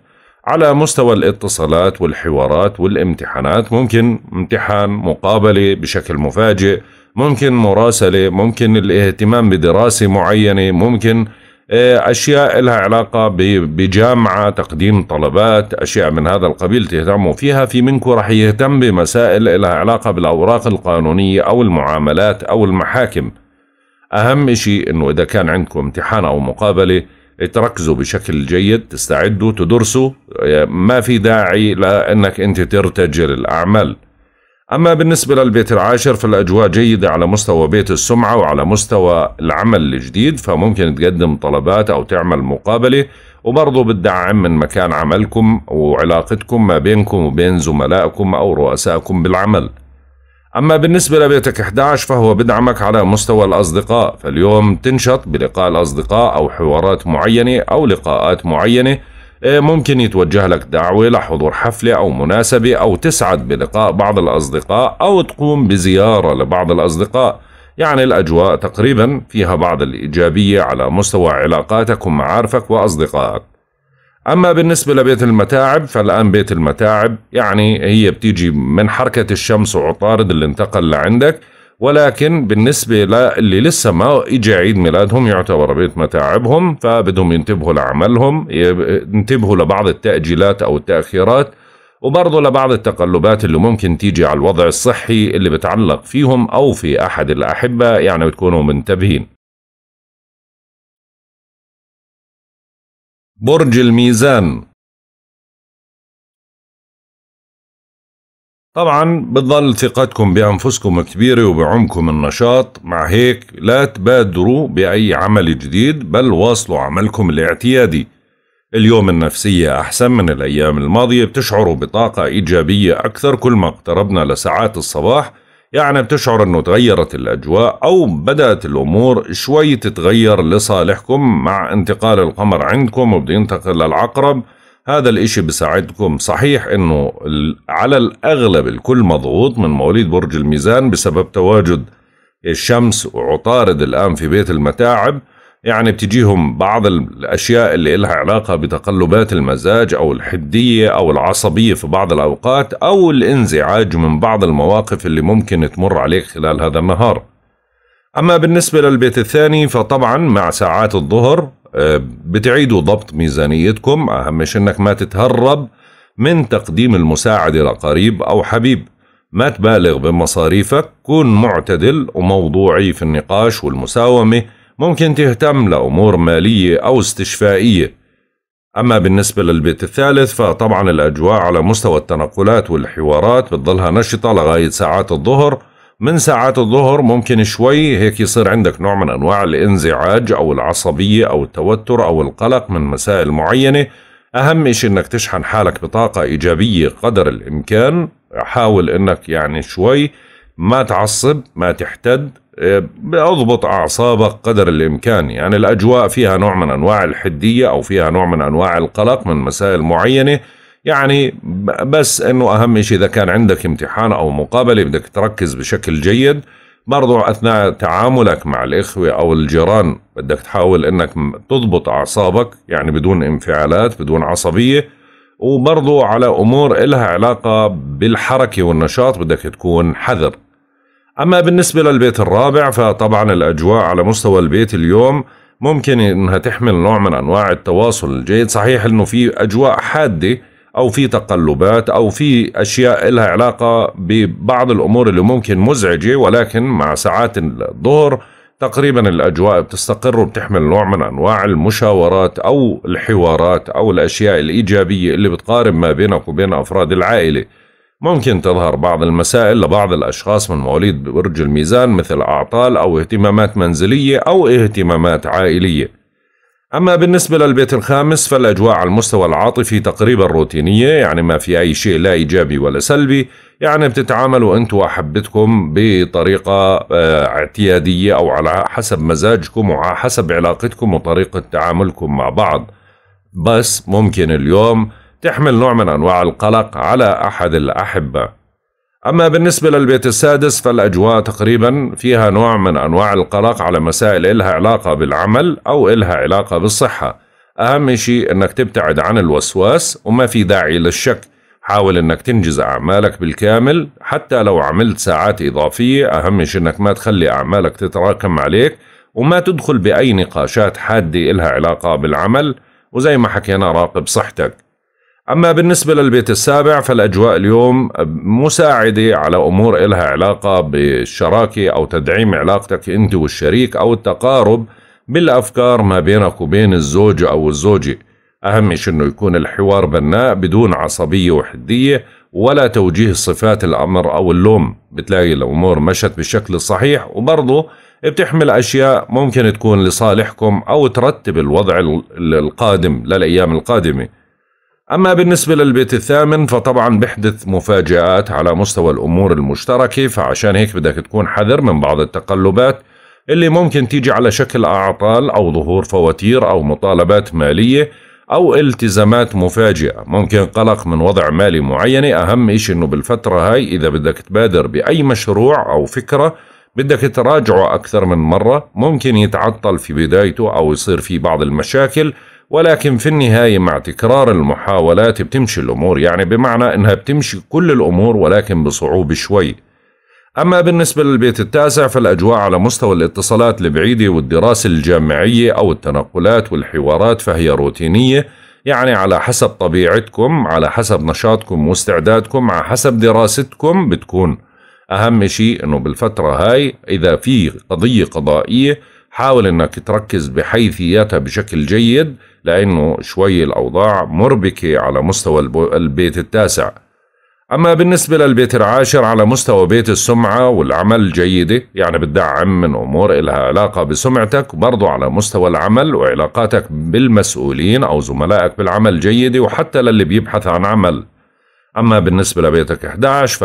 على مستوى الاتصالات والحوارات والامتحانات ممكن امتحان مقابلة بشكل مفاجئ ممكن مراسلة ممكن الاهتمام بدراسة معينة ممكن آه، اشياء لها علاقه بجامعه تقديم طلبات اشياء من هذا القبيل تهتموا فيها في منكم راح يهتم بمسائل لها علاقه بالاوراق القانونيه او المعاملات او المحاكم اهم شيء انه اذا كان عندكم امتحان او مقابله تركزوا بشكل جيد تستعدوا تدرسوا آه، ما في داعي لانك انت ترتجل الاعمال أما بالنسبة للبيت العاشر فالأجواء جيدة على مستوى بيت السمعة وعلى مستوى العمل الجديد فممكن تقدم طلبات أو تعمل مقابلة وبرضه بتدعم من مكان عملكم وعلاقتكم ما بينكم وبين زملائكم أو رؤسائكم بالعمل أما بالنسبة لبيتك 11 فهو بدعمك على مستوى الأصدقاء فاليوم تنشط بلقاء الأصدقاء أو حوارات معينة أو لقاءات معينة إيه، ممكن يتوجه لك دعوة لحضور حفلة أو مناسبة أو تسعد بلقاء بعض الأصدقاء أو تقوم بزيارة لبعض الأصدقاء يعني الأجواء تقريبا فيها بعض الإيجابية على مستوى علاقاتك ومعارفك وأصدقائك أما بالنسبة لبيت المتاعب فالآن بيت المتاعب يعني هي بتيجي من حركة الشمس وعطارد اللي انتقل لعندك ولكن بالنسبة للي لسه ما اجى عيد ميلادهم يعتبر بيت متاعبهم فبدهم ينتبهوا لعملهم ينتبهوا لبعض التأجيلات أو التأخيرات وبرضه لبعض التقلبات اللي ممكن تيجي على الوضع الصحي اللي بتعلق فيهم أو في أحد الأحبة يعني بتكونوا منتبهين برج الميزان طبعا بتظل ثقتكم بأنفسكم كبيرة وبعمكم النشاط مع هيك لا تبادروا بأي عمل جديد بل واصلوا عملكم الاعتيادي اليوم النفسية أحسن من الأيام الماضية بتشعروا بطاقة إيجابية أكثر كل ما اقتربنا لساعات الصباح يعني بتشعر أنه تغيرت الأجواء أو بدأت الأمور شوي تتغير لصالحكم مع انتقال القمر عندكم وبده ينتقل للعقرب هذا الاشي بساعدكم صحيح انه على الاغلب الكل مضغوط من مواليد برج الميزان بسبب تواجد الشمس وعطارد الان في بيت المتاعب يعني بتجيهم بعض الاشياء اللي لها علاقه بتقلبات المزاج او الحديه او العصبيه في بعض الاوقات او الانزعاج من بعض المواقف اللي ممكن تمر عليك خلال هذا النهار. اما بالنسبه للبيت الثاني فطبعا مع ساعات الظهر بتعيدوا ضبط ميزانيتكم أهم شيء أنك ما تتهرب من تقديم المساعدة لقريب أو حبيب ما تبالغ بمصاريفك كن معتدل وموضوعي في النقاش والمساومة ممكن تهتم لأمور مالية أو استشفائية أما بالنسبة للبيت الثالث فطبعا الأجواء على مستوى التنقلات والحوارات بتضلها نشطة لغاية ساعات الظهر من ساعات الظهر ممكن شوي هيك يصير عندك نوع من أنواع الانزعاج أو العصبية أو التوتر أو القلق من مسائل معينة أهم شيء أنك تشحن حالك بطاقة إيجابية قدر الإمكان حاول أنك يعني شوي ما تعصب ما تحتد آه، اضبط اعصابك قدر الامكان يعني الاجواء فيها نوع من انواع الحديه او فيها نوع من انواع القلق من مسائل معينه يعني بس انه اهم شيء اذا كان عندك امتحان او مقابله بدك تركز بشكل جيد برضو اثناء تعاملك مع الاخوه او الجيران بدك تحاول انك تضبط اعصابك يعني بدون انفعالات بدون عصبيه وبرضو على امور إلها علاقه بالحركه والنشاط بدك تكون حذر اما بالنسبه للبيت الرابع فطبعا الاجواء على مستوى البيت اليوم ممكن انها تحمل نوع من انواع التواصل الجيد صحيح انه في اجواء حاده او في تقلبات او في اشياء لها علاقه ببعض الامور اللي ممكن مزعجه ولكن مع ساعات الظهر تقريبا الاجواء بتستقر وبتحمل نوع من انواع المشاورات او الحوارات او الاشياء الايجابيه اللي بتقارب ما بينك وبين افراد العائله. ممكن تظهر بعض المسائل لبعض الاشخاص من مواليد برج الميزان مثل اعطال او اهتمامات منزليه او اهتمامات عائليه. أما بالنسبة للبيت الخامس فالأجواء على المستوى العاطفي تقريبا روتينية يعني ما في أي شيء لا إيجابي ولا سلبي يعني بتتعاملوا أنتوا وأحبتكم بطريقة آه، اعتيادية أو على حسب مزاجكم وعلى حسب علاقتكم وطريقة تعاملكم مع بعض بس ممكن اليوم تحمل نوع من أنواع القلق على أحد الأحبة أما بالنسبة للبيت السادس فالأجواء تقريبا فيها نوع من أنواع القلق على مسائل إلها علاقة بالعمل أو إلها علاقة بالصحة أهم شيء أنك تبتعد عن الوسواس وما في داعي للشك حاول أنك تنجز أعمالك بالكامل حتى لو عملت ساعات إضافية أهم شيء أنك ما تخلي أعمالك تتراكم عليك وما تدخل بأي نقاشات حادة إلها علاقة بالعمل وزي ما حكينا راقب صحتك أما بالنسبة للبيت السابع فالأجواء اليوم مساعدة على أمور إلها علاقة بالشراكة أو تدعيم علاقتك أنت والشريك أو التقارب بالأفكار ما بينك وبين الزوج أو الزوجة أهم شيء أنه يكون الحوار بناء بدون عصبية وحدية ولا توجيه صفات الأمر أو اللوم بتلاقي الأمور مشت بالشكل الصحيح وبرضه بتحمل أشياء ممكن تكون لصالحكم أو ترتب الوضع القادم للأيام القادمة أما بالنسبة للبيت الثامن فطبعا بيحدث مفاجآت على مستوى الأمور المشتركة فعشان هيك بدك تكون حذر من بعض التقلبات اللي ممكن تيجي على شكل أعطال أو ظهور فواتير أو مطالبات مالية أو التزامات مفاجئة ممكن قلق من وضع مالي معينة أهم شيء أنه بالفترة هاي إذا بدك تبادر بأي مشروع أو فكرة بدك تراجعه أكثر من مرة ممكن يتعطل في بدايته أو يصير في بعض المشاكل ولكن في النهاية مع تكرار المحاولات بتمشي الأمور يعني بمعنى إنها بتمشي كل الأمور ولكن بصعوبة شوي أما بالنسبة للبيت التاسع فالأجواء على مستوى الاتصالات البعيدة والدراسة الجامعية أو التنقلات والحوارات فهي روتينية يعني على حسب طبيعتكم على حسب نشاطكم واستعدادكم على حسب دراستكم بتكون أهم شيء أنه بالفترة هاي إذا في قضية قضائية حاول أنك تركز بحيثياتها بشكل جيد لأنه شوي الأوضاع مربكة على مستوى البيت التاسع أما بالنسبة للبيت العاشر على مستوى بيت السمعة والعمل جيدة يعني بتدعم من أمور إلها علاقة بسمعتك برضو على مستوى العمل وعلاقاتك بالمسؤولين أو زملائك بالعمل جيدة وحتى للي بيبحث عن عمل أما بالنسبة لبيتك 11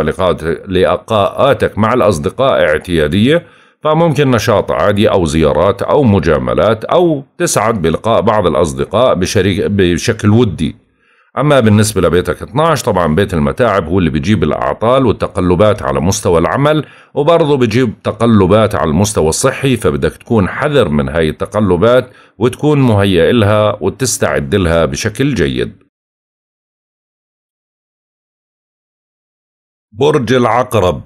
فلقاءاتك مع الأصدقاء اعتيادية فممكن نشاط عادي أو زيارات أو مجاملات أو تسعد بلقاء بعض الأصدقاء بشريك بشكل ودي أما بالنسبة لبيتك 12 طبعا بيت المتاعب هو اللي بيجيب الأعطال والتقلبات على مستوى العمل وبرضه بيجيب تقلبات على المستوى الصحي فبدك تكون حذر من هاي التقلبات وتكون مهيئ لها وتستعد لها بشكل جيد برج العقرب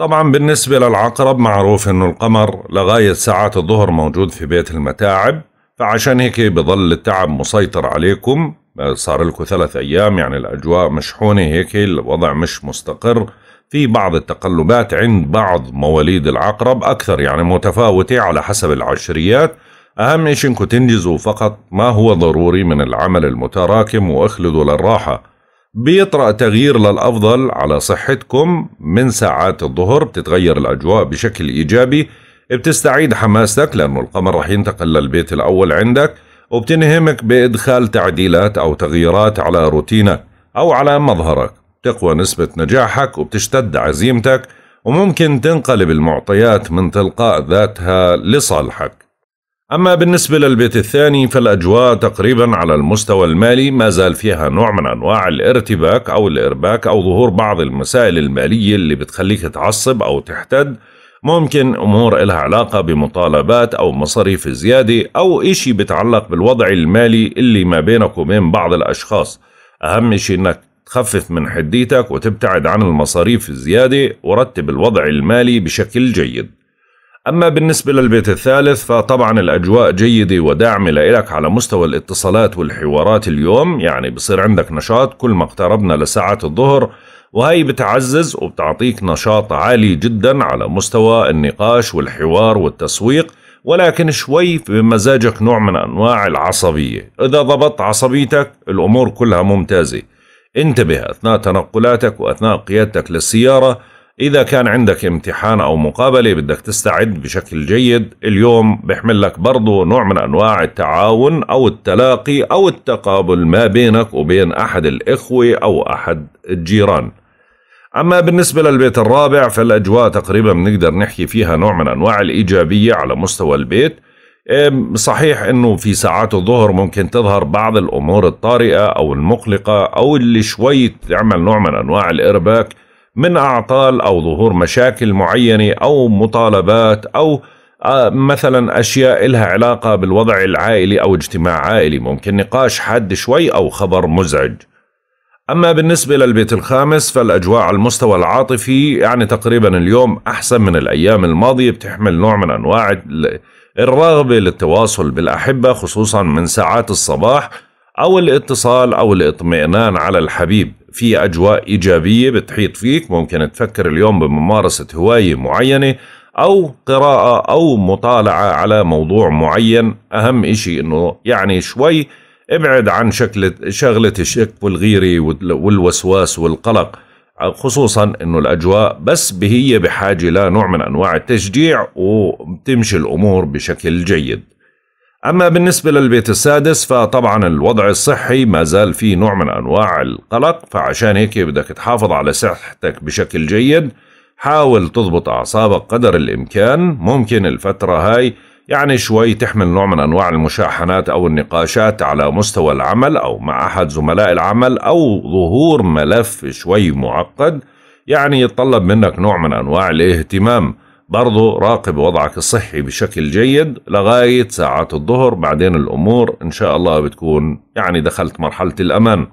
طبعا بالنسبة للعقرب معروف انه القمر لغاية ساعات الظهر موجود في بيت المتاعب فعشان هيك بضل التعب مسيطر عليكم صار لكم ثلاث أيام يعني الأجواء مشحونة هيك الوضع مش مستقر في بعض التقلبات عند بعض مواليد العقرب أكثر يعني متفاوتة على حسب العشريات أهم شيء إنكم تنجزوا فقط ما هو ضروري من العمل المتراكم واخلدوا للراحة بيطرأ تغيير للأفضل على صحتكم من ساعات الظهر بتتغير الأجواء بشكل إيجابي بتستعيد حماستك لأنه القمر رح ينتقل للبيت الأول عندك وبتنهمك بإدخال تعديلات أو تغييرات على روتينك أو على مظهرك تقوى نسبة نجاحك وبتشتد عزيمتك وممكن تنقلب المعطيات من تلقاء ذاتها لصالحك أما بالنسبة للبيت الثاني فالأجواء تقريبا على المستوى المالي ما زال فيها نوع من أنواع الارتباك أو الإرباك أو ظهور بعض المسائل المالية اللي بتخليك تعصب أو تحتد ممكن أمور إلها علاقة بمطالبات أو مصاريف زيادة أو إشي بتعلق بالوضع المالي اللي ما بينك وبين بعض الأشخاص أهم شيء أنك تخفف من حديتك وتبتعد عن المصاريف الزيادة ورتب الوضع المالي بشكل جيد أما بالنسبة للبيت الثالث فطبعا الأجواء جيدة وداعمة لإلك على مستوى الاتصالات والحوارات اليوم يعني بصير عندك نشاط كل ما اقتربنا لساعة الظهر وهي بتعزز وبتعطيك نشاط عالي جدا على مستوى النقاش والحوار والتسويق ولكن شوي بمزاجك نوع من أنواع العصبية إذا ضبطت عصبيتك الأمور كلها ممتازة انتبه أثناء تنقلاتك وأثناء قيادتك للسيارة إذا كان عندك امتحان أو مقابلة بدك تستعد بشكل جيد اليوم بحمل لك برضو نوع من أنواع التعاون أو التلاقي أو التقابل ما بينك وبين أحد الإخوة أو أحد الجيران أما بالنسبة للبيت الرابع فالأجواء تقريبا بنقدر نحكي فيها نوع من أنواع الإيجابية على مستوى البيت صحيح أنه في ساعات الظهر ممكن تظهر بعض الأمور الطارئة أو المقلقة أو اللي شوي تعمل نوع من أنواع الإرباك من أعطال أو ظهور مشاكل معينة أو مطالبات أو آه، مثلا أشياء إلها علاقة بالوضع العائلي أو اجتماع عائلي ممكن نقاش حاد شوي أو خبر مزعج أما بالنسبة للبيت الخامس فالأجواء على المستوى العاطفي يعني تقريبا اليوم أحسن من الأيام الماضية بتحمل نوع من أنواع الرغبة للتواصل بالأحبة خصوصا من ساعات الصباح أو الاتصال أو الاطمئنان على الحبيب في أجواء إيجابية بتحيط فيك ممكن تفكر اليوم بممارسة هواية معينة أو قراءة أو مطالعة على موضوع معين أهم إشي أنه يعني شوي ابعد عن شكل شغلة الشك والغيرة والوسواس والقلق خصوصا انه الاجواء بس هي بحاجه لنوع من انواع التشجيع وبتمشي الامور بشكل جيد أما بالنسبة للبيت السادس فطبعا الوضع الصحي ما زال فيه نوع من أنواع القلق فعشان هيك بدك تحافظ على صحتك بشكل جيد حاول تضبط أعصابك قدر الإمكان ممكن الفترة هاي يعني شوي تحمل نوع من أنواع المشاحنات أو النقاشات على مستوى العمل أو مع أحد زملاء العمل أو ظهور ملف شوي معقد يعني يتطلب منك نوع من أنواع الاهتمام برضه راقب وضعك الصحي بشكل جيد لغاية ساعات الظهر بعدين الأمور إن شاء الله بتكون يعني دخلت مرحلة الأمان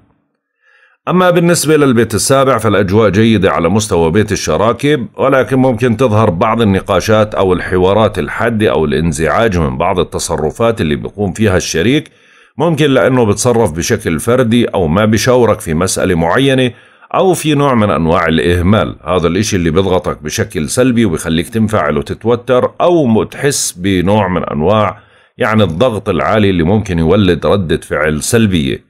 أما بالنسبة للبيت السابع فالأجواء جيدة على مستوى بيت الشراكب ولكن ممكن تظهر بعض النقاشات أو الحوارات الحادة أو الانزعاج من بعض التصرفات اللي بيقوم فيها الشريك ممكن لأنه بتصرف بشكل فردي أو ما بشاورك في مسألة معينة أو في نوع من أنواع الإهمال هذا الإشي اللي بيضغطك بشكل سلبي وبيخليك تنفعل وتتوتر أو تحس بنوع من أنواع يعني الضغط العالي اللي ممكن يولد ردة فعل سلبية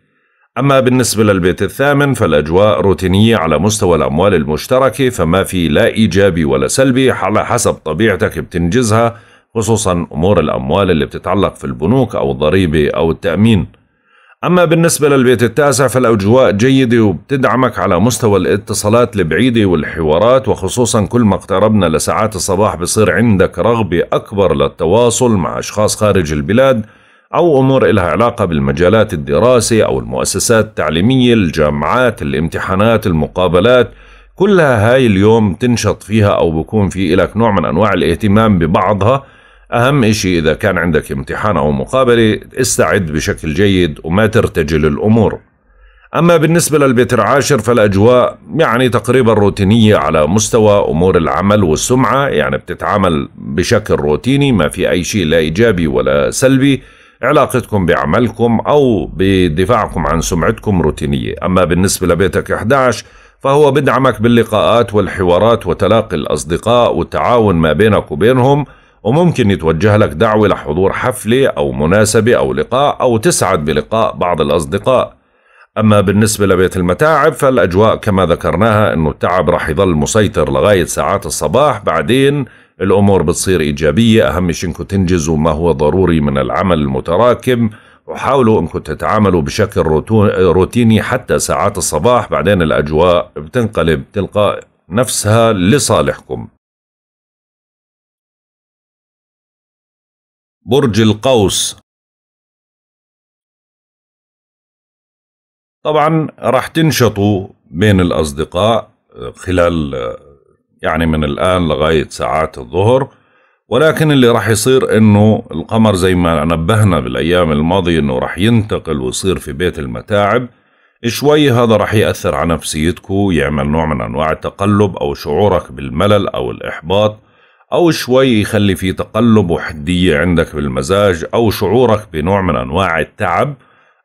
أما بالنسبة للبيت الثامن فالأجواء روتينية على مستوى الأموال المشتركة فما في لا إيجابي ولا سلبي على حسب طبيعتك بتنجزها خصوصا أمور الأموال اللي بتتعلق في البنوك أو الضريبة أو التأمين أما بالنسبة للبيت التاسع فالأجواء جيدة وبتدعمك على مستوى الاتصالات البعيدة والحوارات وخصوصا كل ما اقتربنا لساعات الصباح بصير عندك رغبة أكبر للتواصل مع أشخاص خارج البلاد أو أمور إلها علاقة بالمجالات الدراسية أو المؤسسات التعليمية الجامعات الامتحانات المقابلات كلها هاي اليوم تنشط فيها أو بكون في إلك نوع من أنواع الاهتمام ببعضها أهم إشي إذا كان عندك امتحان أو مقابلة استعد بشكل جيد وما ترتجل الأمور أما بالنسبة للبيت العاشر فالأجواء يعني تقريبا روتينية على مستوى أمور العمل والسمعة يعني بتتعامل بشكل روتيني ما في أي شيء لا إيجابي ولا سلبي علاقتكم بعملكم أو بدفاعكم عن سمعتكم روتينية أما بالنسبة لبيتك 11 فهو بدعمك باللقاءات والحوارات وتلاقي الأصدقاء والتعاون ما بينك وبينهم وممكن يتوجه لك دعوة لحضور حفلة أو مناسبة أو لقاء أو تسعد بلقاء بعض الأصدقاء أما بالنسبة لبيت المتاعب فالأجواء كما ذكرناها أنه التعب راح يظل مسيطر لغاية ساعات الصباح بعدين الأمور بتصير إيجابية أهم شيء أنكم تنجزوا ما هو ضروري من العمل المتراكم وحاولوا أنكم تتعاملوا بشكل روتيني حتى ساعات الصباح بعدين الأجواء بتنقلب تلقاء نفسها لصالحكم برج القوس طبعا راح تنشطوا بين الأصدقاء خلال يعني من الآن لغاية ساعات الظهر ولكن اللي راح يصير انه القمر زي ما نبهنا بالايام الماضيه انه راح ينتقل ويصير في بيت المتاعب شوي هذا راح ياثر على نفسيتكم يعمل نوع من انواع التقلب او شعورك بالملل او الاحباط أو شوي يخلي في تقلب وحدية عندك بالمزاج أو شعورك بنوع من أنواع التعب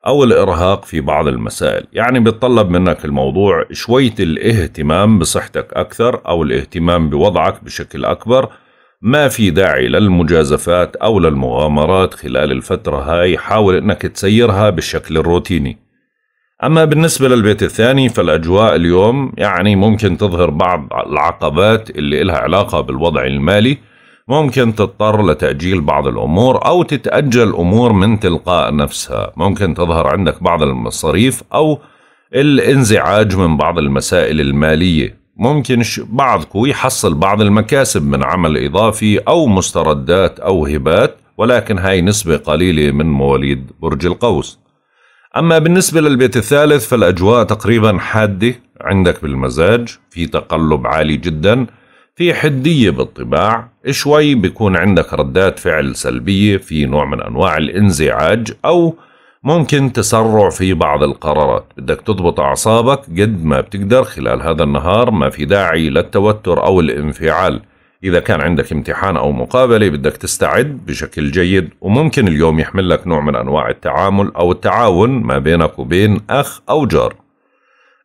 أو الإرهاق في بعض المسائل يعني بيتطلب منك الموضوع شوية الاهتمام بصحتك أكثر أو الاهتمام بوضعك بشكل أكبر ما في داعي للمجازفات أو للمغامرات خلال الفترة هاي حاول أنك تسيرها بالشكل الروتيني أما بالنسبة للبيت الثاني فالأجواء اليوم يعني ممكن تظهر بعض العقبات اللي إلها علاقة بالوضع المالي ممكن تضطر لتأجيل بعض الأمور أو تتأجل أمور من تلقاء نفسها ممكن تظهر عندك بعض المصاريف أو الانزعاج من بعض المسائل المالية ممكن بعضكم يحصل بعض المكاسب من عمل إضافي أو مستردات أو هبات ولكن هاي نسبة قليلة من مواليد برج القوس أما بالنسبة للبيت الثالث فالأجواء تقريبا حادة عندك بالمزاج في تقلب عالي جدا في حدية بالطباع شوي بيكون عندك ردات فعل سلبية في نوع من أنواع الانزعاج أو ممكن تسرع في بعض القرارات بدك تضبط أعصابك قد ما بتقدر خلال هذا النهار ما في داعي للتوتر أو الانفعال إذا كان عندك امتحان أو مقابلة بدك تستعد بشكل جيد وممكن اليوم يحمل لك نوع من أنواع التعامل أو التعاون ما بينك وبين أخ أو جار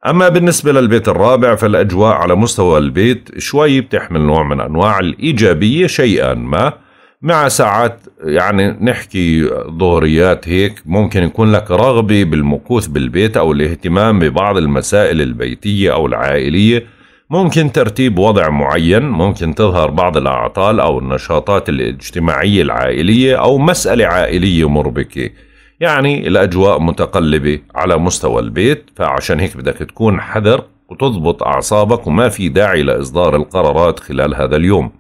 أما بالنسبة للبيت الرابع فالأجواء على مستوى البيت شوي بتحمل نوع من أنواع الإيجابية شيئا ما مع ساعات يعني نحكي ظهريات هيك ممكن يكون لك رغبة بالمكوث بالبيت أو الاهتمام ببعض المسائل البيتية أو العائلية ممكن ترتيب وضع معين ممكن تظهر بعض الأعطال أو النشاطات الاجتماعية العائلية أو مسألة عائلية مربكة يعني الأجواء متقلبة على مستوى البيت فعشان هيك بدك تكون حذر وتضبط أعصابك وما في داعي لإصدار القرارات خلال هذا اليوم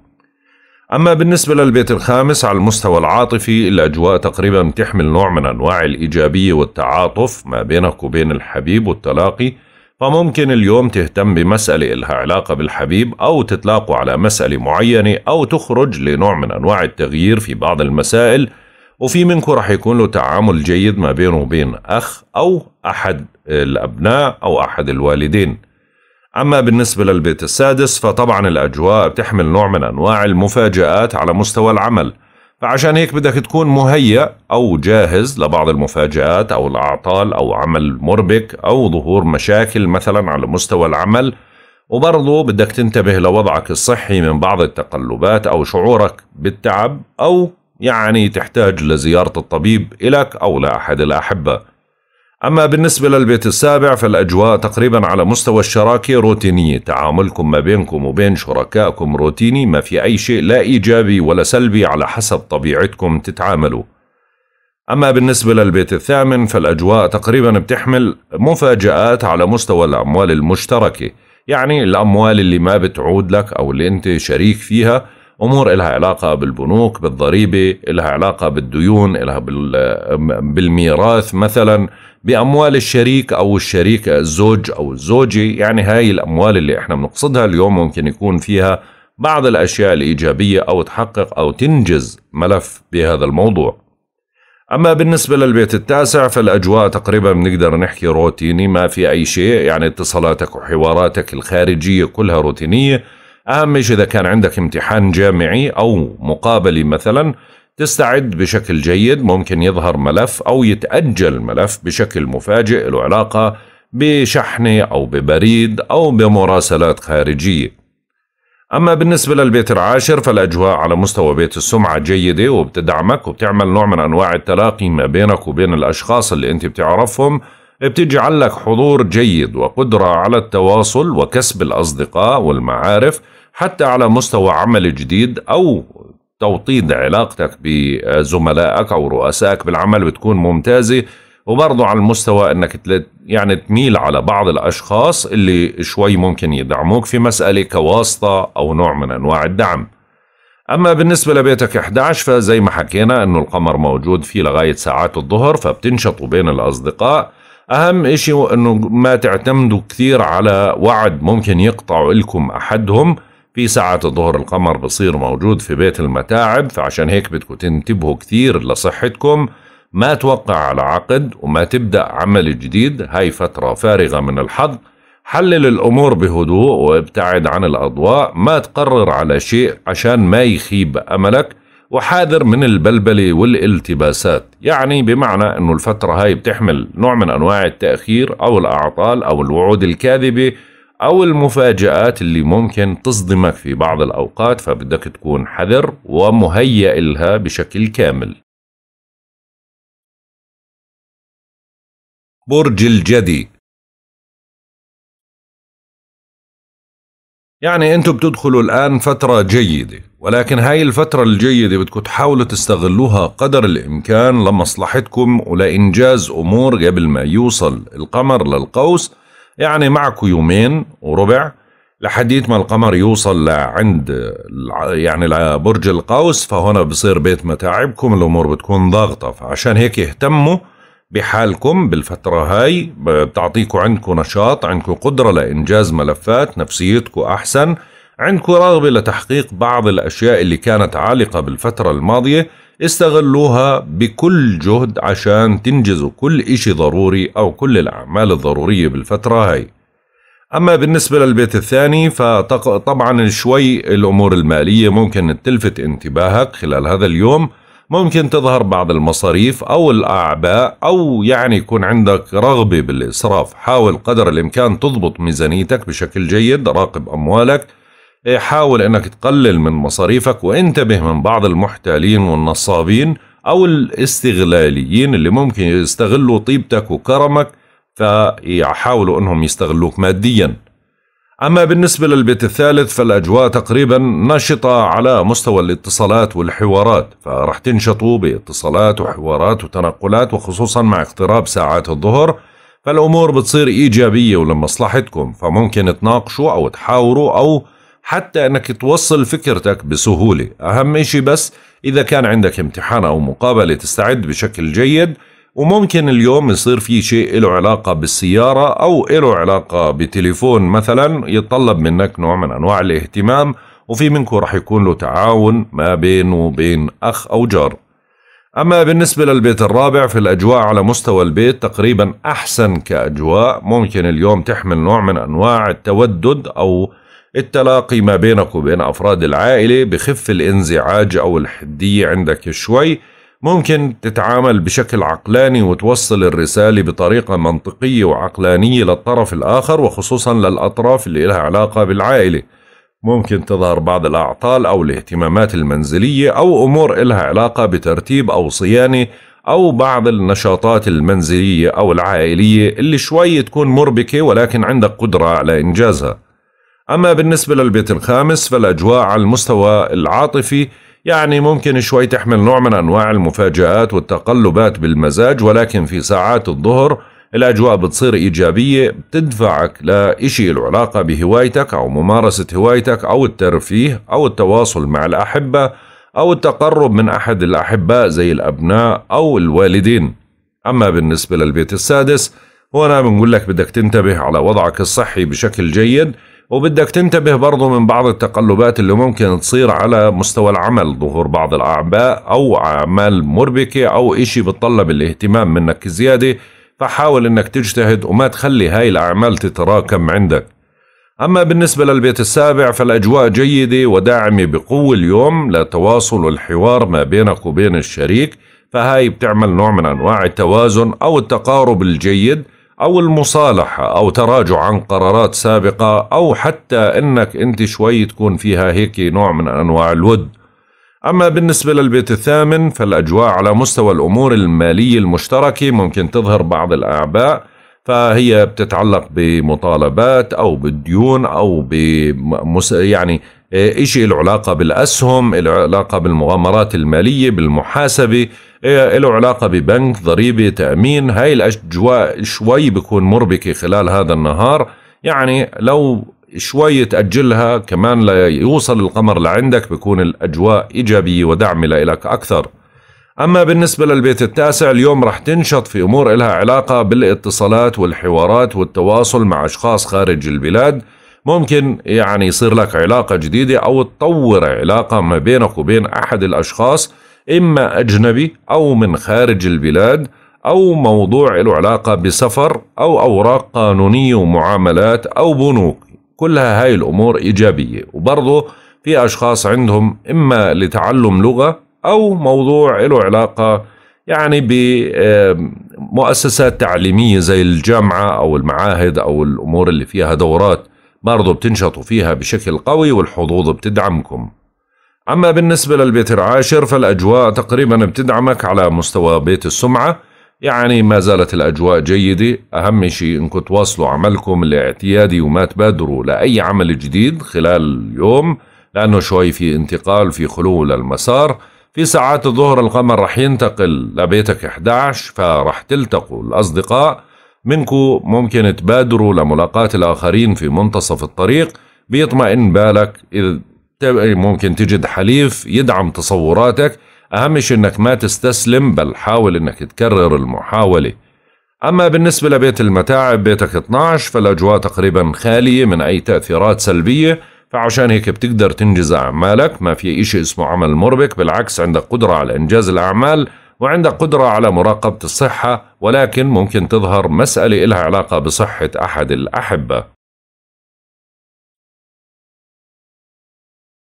أما بالنسبة للبيت الخامس على المستوى العاطفي الأجواء تقريبا تحمل نوع من أنواع الإيجابية والتعاطف ما بينك وبين الحبيب والتلاقي فممكن اليوم تهتم بمسألة إلها علاقة بالحبيب أو تتلاقوا على مسألة معينة أو تخرج لنوع من أنواع التغيير في بعض المسائل وفي منكم رح يكون له تعامل جيد ما بينه وبين أخ أو أحد الأبناء أو أحد الوالدين أما بالنسبة للبيت السادس فطبعا الأجواء بتحمل نوع من أنواع المفاجآت على مستوى العمل فعشان هيك بدك تكون مهيأ أو جاهز لبعض المفاجآت أو الأعطال أو عمل مربك أو ظهور مشاكل مثلا على مستوى العمل وبرضه بدك تنتبه لوضعك الصحي من بعض التقلبات أو شعورك بالتعب أو يعني تحتاج لزيارة الطبيب إلك أو لأحد الأحبة أما بالنسبة للبيت السابع فالأجواء تقريبا على مستوى الشراكة روتينية تعاملكم ما بينكم وبين شركائكم روتيني ما في أي شيء لا إيجابي ولا سلبي على حسب طبيعتكم تتعاملوا أما بالنسبة للبيت الثامن فالأجواء تقريبا بتحمل مفاجآت على مستوى الأموال المشتركة يعني الأموال اللي ما بتعود لك أو اللي أنت شريك فيها امور لها علاقه بالبنوك بالضريبه لها علاقه بالديون لها بالميراث مثلا باموال الشريك او الشريك الزوج او الزوجه يعني هاي الاموال اللي احنا بنقصدها اليوم ممكن يكون فيها بعض الاشياء الايجابيه او تحقق او تنجز ملف بهذا الموضوع أما بالنسبة للبيت التاسع فالأجواء تقريبا بنقدر نحكي روتيني ما في أي شيء يعني اتصالاتك وحواراتك الخارجية كلها روتينية أهم شيء إذا كان عندك امتحان جامعي أو مقابلي مثلا تستعد بشكل جيد ممكن يظهر ملف أو يتأجل ملف بشكل مفاجئ له علاقة بشحنة أو ببريد أو بمراسلات خارجية أما بالنسبة للبيت العاشر فالأجواء على مستوى بيت السمعة جيدة وبتدعمك وبتعمل نوع من أنواع التلاقي ما بينك وبين الأشخاص اللي أنت بتعرفهم بتجعل لك حضور جيد وقدرة على التواصل وكسب الأصدقاء والمعارف حتى على مستوى عمل جديد أو توطيد علاقتك بزملائك أو رؤسائك بالعمل بتكون ممتازة وبرضه على المستوى انك يعني تميل على بعض الاشخاص اللي شوي ممكن يدعموك في مساله كواسطه او نوع من انواع الدعم. اما بالنسبه لبيتك 11 فزي ما حكينا انه القمر موجود فيه لغايه ساعات الظهر فبتنشطوا بين الاصدقاء. اهم اشي انه ما تعتمدوا كثير على وعد ممكن يقطعوا لكم احدهم في ساعة ظهر القمر بصير موجود في بيت المتاعب فعشان هيك بدكم تنتبهوا كثير لصحتكم ما توقع على عقد وما تبدأ عمل جديد هاي فترة فارغة من الحظ حلل الأمور بهدوء وابتعد عن الأضواء ما تقرر على شيء عشان ما يخيب أملك وحاذر من البلبلة والالتباسات يعني بمعنى أنه الفترة هاي بتحمل نوع من أنواع التأخير أو الأعطال أو الوعود الكاذبة أو المفاجآت اللي ممكن تصدمك في بعض الأوقات فبدك تكون حذر ومهيئ لها بشكل كامل برج الجدي يعني انتم بتدخلوا الان فترة جيدة ولكن هاي الفترة الجيدة بدكم تحاولوا تستغلوها قدر الامكان لمصلحتكم ولانجاز امور قبل ما يوصل القمر للقوس يعني معكم يومين وربع لحديت ما القمر يوصل لعند يعني لبرج القوس فهنا بصير بيت متاعبكم الامور بتكون ضاغطه فعشان هيك اهتموا بحالكم بالفترة هاي بتعطيكم عندكم نشاط عندكم قدرة لإنجاز ملفات نفسيتكم أحسن عندكم رغبة لتحقيق بعض الأشياء اللي كانت عالقة بالفترة الماضية استغلوها بكل جهد عشان تنجزوا كل إشي ضروري أو كل الأعمال الضرورية بالفترة هاي أما بالنسبة للبيت الثاني فطبعا شوي الأمور المالية ممكن تلفت انتباهك خلال هذا اليوم ممكن تظهر بعض المصاريف أو الأعباء أو يعني يكون عندك رغبة بالإسراف حاول قدر الإمكان تضبط ميزانيتك بشكل جيد راقب أموالك إيه، حاول انك تقلل من مصاريفك وانتبه من بعض المحتالين والنصابين او الاستغلاليين اللي ممكن يستغلوا طيبتك وكرمك فيحاولوا انهم يستغلوك ماديا اما بالنسبه للبيت الثالث فالاجواء تقريبا نشطه على مستوى الاتصالات والحوارات فرح تنشطوا باتصالات وحوارات وتنقلات وخصوصا مع اقتراب ساعات الظهر فالامور بتصير ايجابيه ولمصلحتكم فممكن تناقشوا او تحاوروا او حتى أنك توصل فكرتك بسهولة أهم شيء بس إذا كان عندك امتحان أو مقابلة تستعد بشكل جيد وممكن اليوم يصير في شيء له علاقة بالسيارة أو له علاقة بتليفون مثلا يتطلب منك نوع من أنواع الاهتمام وفي منكم رح يكون له تعاون ما بينه وبين أخ أو جار أما بالنسبة للبيت الرابع في الأجواء على مستوى البيت تقريبا أحسن كأجواء ممكن اليوم تحمل نوع من أنواع التودد أو التلاقي ما بينك وبين أفراد العائلة بخف الانزعاج أو الحدية عندك شوي ممكن تتعامل بشكل عقلاني وتوصل الرسالة بطريقة منطقية وعقلانية للطرف الآخر وخصوصا للأطراف اللي لها علاقة بالعائلة ممكن تظهر بعض الأعطال أو الاهتمامات المنزلية أو أمور لها علاقة بترتيب أو صيانة أو بعض النشاطات المنزلية أو العائلية اللي شوي تكون مربكة ولكن عندك قدرة على إنجازها أما بالنسبة للبيت الخامس فالأجواء على المستوى العاطفي يعني ممكن شوي تحمل نوع من أنواع المفاجآت والتقلبات بالمزاج ولكن في ساعات الظهر الأجواء بتصير إيجابية بتدفعك لإشي العلاقة بهوايتك أو ممارسة هوايتك أو الترفيه أو التواصل مع الأحبة أو التقرب من أحد الأحباء زي الأبناء أو الوالدين أما بالنسبة للبيت السادس هنا بنقول لك بدك تنتبه على وضعك الصحي بشكل جيد وبدك تنتبه برضه من بعض التقلبات اللي ممكن تصير على مستوى العمل ظهور بعض الأعباء أو أعمال مربكة أو إشي بتطلب الاهتمام منك زيادة فحاول إنك تجتهد وما تخلي هاي الأعمال تتراكم عندك أما بالنسبة للبيت السابع فالأجواء جيدة وداعمة بقوة اليوم لتواصل والحوار ما بينك وبين الشريك فهاي بتعمل نوع من أنواع التوازن أو التقارب الجيد او المصالحه او تراجع عن قرارات سابقه او حتى انك انت شوي تكون فيها هيك نوع من انواع الود اما بالنسبه للبيت الثامن فالاجواء على مستوى الامور الماليه المشتركه ممكن تظهر بعض الاعباء فهي بتتعلق بمطالبات او بالديون او بمس يعني إشي إيه، له علاقة بالأسهم له علاقة بالمغامرات المالية بالمحاسبة إيه، له علاقة ببنك ضريبة تأمين هاي الأجواء شوي بكون مربكة خلال هذا النهار يعني لو شوي تأجلها كمان ليوصل القمر لعندك بكون الأجواء إيجابية ودعم لك أكثر أما بالنسبة للبيت التاسع اليوم رح تنشط في أمور إلها علاقة بالاتصالات والحوارات والتواصل مع أشخاص خارج البلاد ممكن يعني يصير لك علاقة جديدة أو تطور علاقة ما بينك وبين أحد الأشخاص إما أجنبي أو من خارج البلاد أو موضوع له علاقة بسفر أو أوراق قانونية ومعاملات أو بنوك كلها هاي الأمور إيجابية وبرضه في أشخاص عندهم إما لتعلم لغة أو موضوع له علاقة يعني بمؤسسات تعليمية زي الجامعة أو المعاهد أو الأمور اللي فيها دورات برضو بتنشطوا فيها بشكل قوي والحظوظ بتدعمكم أما بالنسبة للبيت العاشر فالأجواء تقريبا بتدعمك على مستوى بيت السمعة يعني ما زالت الأجواء جيدة أهم شيء أنكم تواصلوا عملكم الاعتيادي وما تبادروا لأي عمل جديد خلال اليوم لأنه شوي في انتقال في خلو للمسار في ساعات الظهر القمر رح ينتقل لبيتك 11 فرح تلتقوا الأصدقاء منكم ممكن تبادروا لملاقاة الآخرين في منتصف الطريق بيطمئن بالك إذ ممكن تجد حليف يدعم تصوراتك أهم شيء أنك ما تستسلم بل حاول أنك تكرر المحاولة أما بالنسبة لبيت المتاعب بيتك 12 فالأجواء تقريبا خالية من أي تأثيرات سلبية فعشان هيك بتقدر تنجز أعمالك ما في إشي اسمه عمل مربك بالعكس عندك قدرة على إنجاز الأعمال وعندك قدرة على مراقبة الصحة ولكن ممكن تظهر مسألة إلها علاقة بصحة أحد الأحبة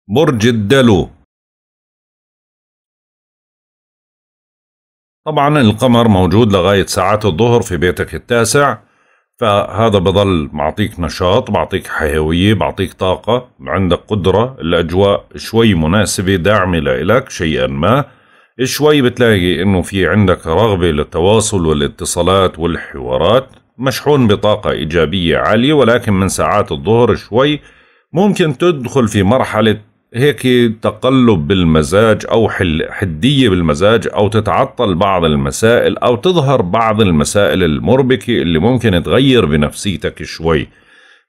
برج الدلو طبعا القمر موجود لغاية ساعات الظهر في بيتك التاسع فهذا بظل معطيك نشاط بعطيك حيوية بعطيك طاقة عندك قدرة الأجواء شوي مناسبة داعمة لإلك شيئا ما شوي بتلاقي انه في عندك رغبة للتواصل والاتصالات والحوارات مشحون بطاقة ايجابية عالية ولكن من ساعات الظهر شوي ممكن تدخل في مرحلة هيك تقلب بالمزاج او حدية بالمزاج او تتعطل بعض المسائل او تظهر بعض المسائل المربكة اللي ممكن تغير بنفسيتك شوي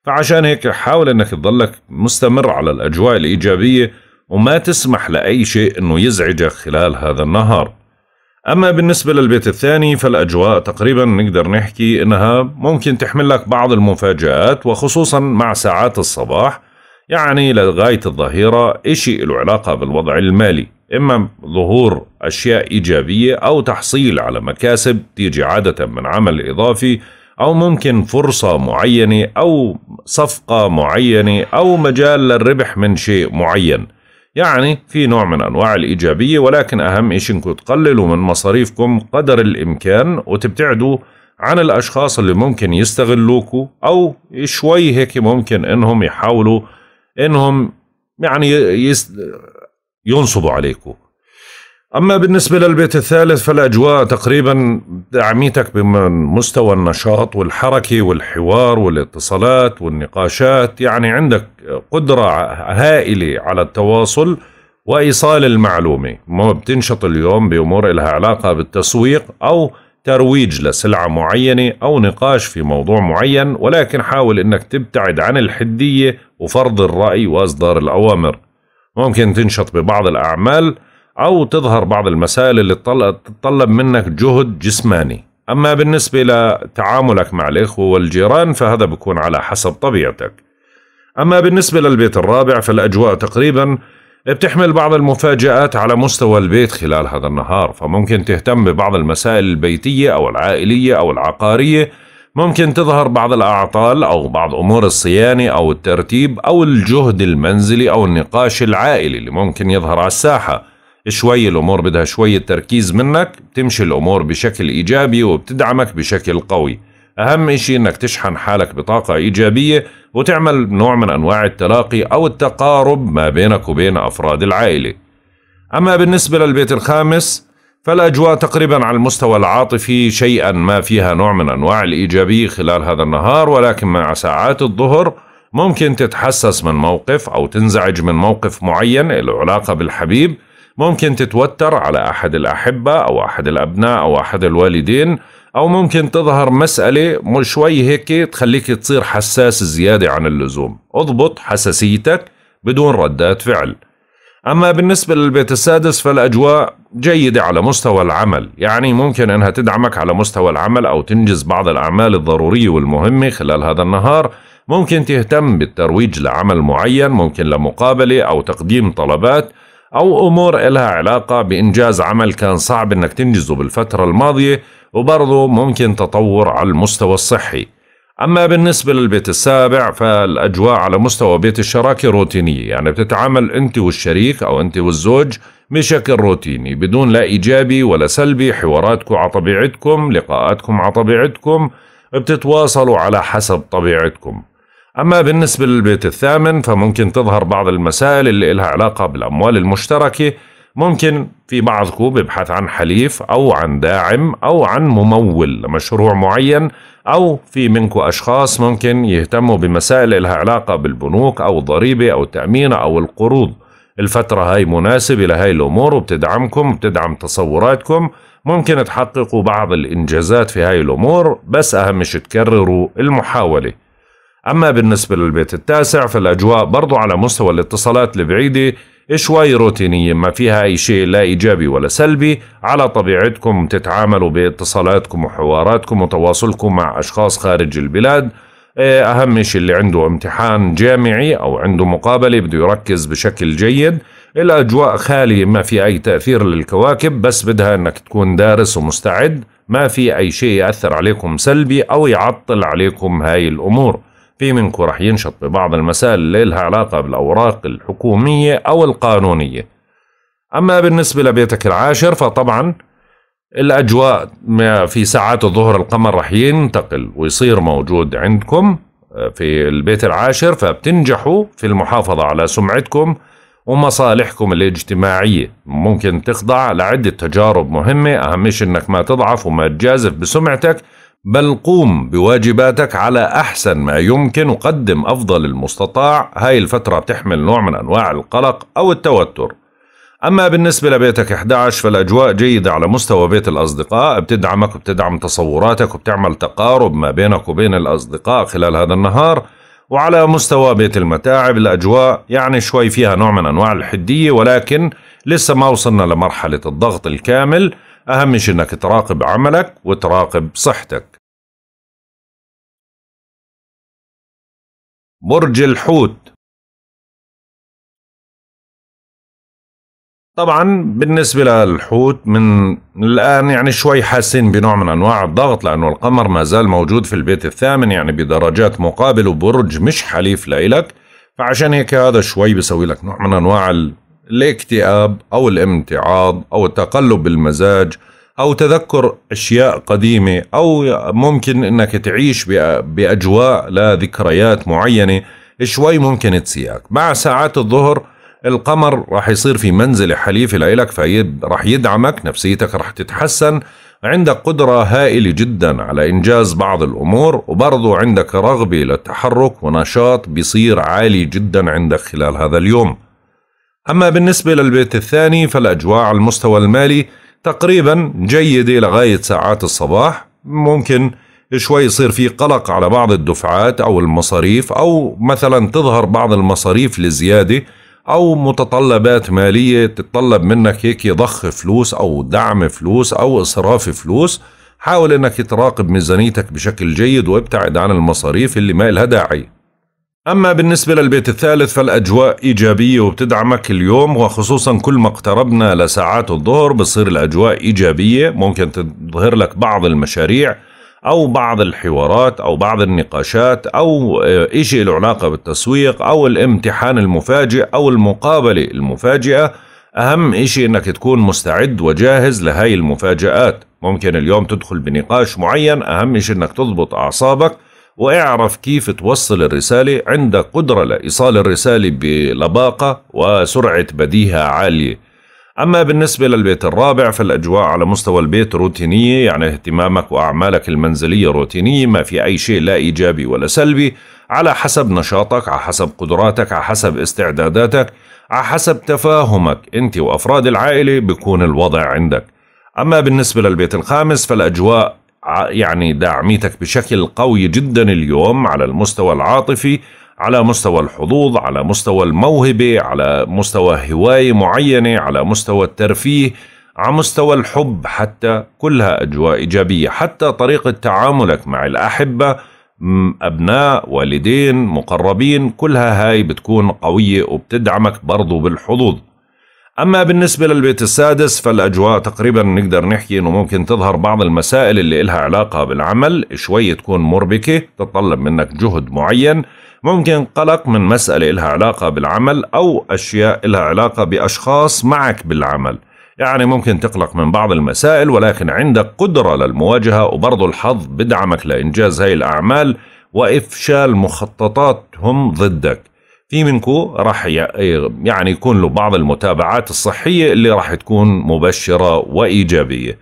فعشان هيك حاول انك تضلك مستمر على الاجواء الايجابية وما تسمح لأي شيء أنه يزعجك خلال هذا النهار أما بالنسبة للبيت الثاني فالأجواء تقريبا نقدر نحكي أنها ممكن تحمل لك بعض المفاجآت وخصوصا مع ساعات الصباح يعني لغاية الظهيرة إشي له علاقة بالوضع المالي إما ظهور أشياء إيجابية أو تحصيل على مكاسب تيجي عادة من عمل إضافي أو ممكن فرصة معينة أو صفقة معينة أو مجال للربح من شيء معين يعني في نوع من أنواع الإيجابية ولكن أهم إشي إنكم تقللوا من مصاريفكم قدر الإمكان وتبتعدوا عن الأشخاص اللي ممكن يستغلوكوا أو شوي هيك ممكن إنهم يحاولوا إنهم يعني ينصبوا عليكم أما بالنسبة للبيت الثالث فالأجواء تقريبا دعميتك بمستوى النشاط والحركة والحوار والاتصالات والنقاشات يعني عندك قدرة هائلة على التواصل وإيصال المعلومة ما بتنشط اليوم بأمور لها علاقة بالتسويق أو ترويج لسلعة معينة أو نقاش في موضوع معين ولكن حاول أنك تبتعد عن الحدية وفرض الرأي وإصدار الأوامر ممكن تنشط ببعض الأعمال أو تظهر بعض المسائل اللي تتطلب منك جهد جسماني أما بالنسبة لتعاملك مع الإخوة والجيران فهذا بيكون على حسب طبيعتك أما بالنسبة للبيت الرابع فالأجواء تقريبا بتحمل بعض المفاجآت على مستوى البيت خلال هذا النهار فممكن تهتم ببعض المسائل البيتية أو العائلية أو العقارية ممكن تظهر بعض الأعطال أو بعض أمور الصيانة أو الترتيب أو الجهد المنزلي أو النقاش العائلي اللي ممكن يظهر على الساحة شوي الأمور بدها شوية تركيز منك بتمشي الأمور بشكل إيجابي وبتدعمك بشكل قوي أهم إشي إنك تشحن حالك بطاقة إيجابية وتعمل نوع من أنواع التلاقي أو التقارب ما بينك وبين أفراد العائلة أما بالنسبة للبيت الخامس فالأجواء تقريبا على المستوى العاطفي شيئا ما فيها نوع من أنواع الإيجابية خلال هذا النهار ولكن مع ساعات الظهر ممكن تتحسس من موقف أو تنزعج من موقف معين له علاقة بالحبيب ممكن تتوتر على أحد الأحبة أو أحد الأبناء أو أحد الوالدين أو ممكن تظهر مسألة شوي هيك تخليك تصير حساس زيادة عن اللزوم اضبط حساسيتك بدون ردات فعل أما بالنسبة للبيت السادس فالأجواء جيدة على مستوى العمل يعني ممكن أنها تدعمك على مستوى العمل أو تنجز بعض الأعمال الضرورية والمهمة خلال هذا النهار ممكن تهتم بالترويج لعمل معين ممكن لمقابلة أو تقديم طلبات أو أمور إلها علاقة بإنجاز عمل كان صعب إنك تنجزه بالفترة الماضية وبرضه ممكن تطور على المستوى الصحي أما بالنسبة للبيت السابع فالأجواء على مستوى بيت الشراكة روتينية يعني بتتعامل أنت والشريك أو أنت والزوج بشكل روتيني بدون لا إيجابي ولا سلبي حواراتكم على طبيعتكم لقاءاتكم على طبيعتكم بتتواصلوا على حسب طبيعتكم أما بالنسبة للبيت الثامن فممكن تظهر بعض المسائل اللي إلها علاقة بالأموال المشتركة ممكن في بعضكم ببحث عن حليف أو عن داعم أو عن ممول لمشروع معين أو في منكم أشخاص ممكن يهتموا بمسائل إلها علاقة بالبنوك أو الضريبة أو التأمين أو القروض الفترة هاي مناسبة لهاي الأمور وبتدعمكم وبتدعم تصوراتكم ممكن تحققوا بعض الإنجازات في هاي الأمور بس أهم شي تكرروا المحاولة أما بالنسبة للبيت التاسع فالأجواء برضو على مستوى الاتصالات البعيدة شوي روتينية ما فيها أي شيء لا إيجابي ولا سلبي على طبيعتكم تتعاملوا باتصالاتكم وحواراتكم وتواصلكم مع أشخاص خارج البلاد إيه، أهم شيء اللي عنده امتحان جامعي أو عنده مقابلة بده يركز بشكل جيد الأجواء خالية ما في أي تأثير للكواكب بس بدها أنك تكون دارس ومستعد ما في أي شيء يأثر عليكم سلبي أو يعطل عليكم هاي الأمور في منكم رح ينشط ببعض المسائل اللي لها علاقة بالأوراق الحكومية أو القانونية أما بالنسبة لبيتك العاشر فطبعا الأجواء في ساعات الظهر القمر رح ينتقل ويصير موجود عندكم آه، في البيت العاشر فبتنجحوا في المحافظة على سمعتكم ومصالحكم الاجتماعية ممكن تخضع لعدة تجارب مهمة أهم أنك ما تضعف وما تجازف بسمعتك بل قوم بواجباتك على أحسن ما يمكن وقدم أفضل المستطاع هاي الفترة بتحمل نوع من أنواع القلق أو التوتر أما بالنسبة لبيتك 11 فالأجواء جيدة على مستوى بيت الأصدقاء بتدعمك وبتدعم تصوراتك وبتعمل تقارب ما بينك وبين الأصدقاء خلال هذا النهار وعلى مستوى بيت المتاعب الأجواء يعني شوي فيها نوع من أنواع الحدية ولكن لسه ما وصلنا لمرحلة الضغط الكامل أهم شيء إنك تراقب عملك وتراقب صحتك برج الحوت طبعا بالنسبة للحوت من الآن يعني شوي حاسين بنوع من أنواع الضغط لأنه القمر ما زال موجود في البيت الثامن يعني بدرجات مقابل وبرج مش حليف لإلك فعشان هيك هذا شوي بيسوي لك نوع من أنواع الاكتئاب أو الامتعاض أو تقلب المزاج أو تذكر أشياء قديمة أو ممكن أنك تعيش بأجواء لذكريات معينة شوي ممكن تسيئك مع ساعات الظهر القمر راح يصير في منزل حليفة لإلك راح يدعمك نفسيتك راح تتحسن عندك قدرة هائلة جدا على إنجاز بعض الأمور وبرضو عندك رغبة للتحرك ونشاط بيصير عالي جدا عندك خلال هذا اليوم أما بالنسبة للبيت الثاني فالأجواء على المستوى المالي تقريبا جيدة لغاية ساعات الصباح ممكن شوي يصير في قلق على بعض الدفعات أو المصاريف أو مثلا تظهر بعض المصاريف لزيادة أو متطلبات مالية تتطلب منك هيك ضخ فلوس أو دعم فلوس أو إصراف فلوس حاول أنك تراقب ميزانيتك بشكل جيد وابتعد عن المصاريف اللي ما لها داعي أما بالنسبة للبيت الثالث فالأجواء إيجابية وبتدعمك اليوم وخصوصا كل ما اقتربنا لساعات الظهر بصير الأجواء إيجابية ممكن تظهر لك بعض المشاريع أو بعض الحوارات أو بعض النقاشات أو آه، إشي له علاقة بالتسويق أو الامتحان المفاجئ أو المقابلة المفاجئة أهم إشي أنك تكون مستعد وجاهز لهاي المفاجآت ممكن اليوم تدخل بنقاش معين أهم إشي أنك تضبط أعصابك واعرف كيف توصل الرسالة عندك قدرة لإيصال الرسالة بلباقة وسرعة بديهة عالية أما بالنسبة للبيت الرابع فالأجواء على مستوى البيت روتينية يعني اهتمامك وأعمالك المنزلية روتينية ما في أي شيء لا إيجابي ولا سلبي على حسب نشاطك على حسب قدراتك على حسب استعداداتك على حسب تفاهمك أنت وأفراد العائلة بيكون الوضع عندك أما بالنسبة للبيت الخامس فالأجواء يعني داعميتك بشكل قوي جدا اليوم على المستوى العاطفي على مستوى الحظوظ على مستوى الموهبة على مستوى هواية معينة على مستوى الترفيه على مستوى الحب حتى كلها أجواء إيجابية حتى طريقة تعاملك مع الأحبة أبناء والدين مقربين كلها هاي بتكون قوية وبتدعمك برضو بالحظوظ أما بالنسبة للبيت السادس فالأجواء تقريبا نقدر نحكي أنه ممكن تظهر بعض المسائل اللي إلها علاقة بالعمل شوي تكون مربكة تتطلب منك جهد معين ممكن قلق من مسألة إلها علاقة بالعمل أو أشياء إلها علاقة بأشخاص معك بالعمل يعني ممكن تقلق من بعض المسائل ولكن عندك قدرة للمواجهة وبرضو الحظ بدعمك لإنجاز هاي الأعمال وإفشال مخططاتهم ضدك في منكم راح يعني يكون له بعض المتابعات الصحية اللي راح تكون مبشرة وإيجابية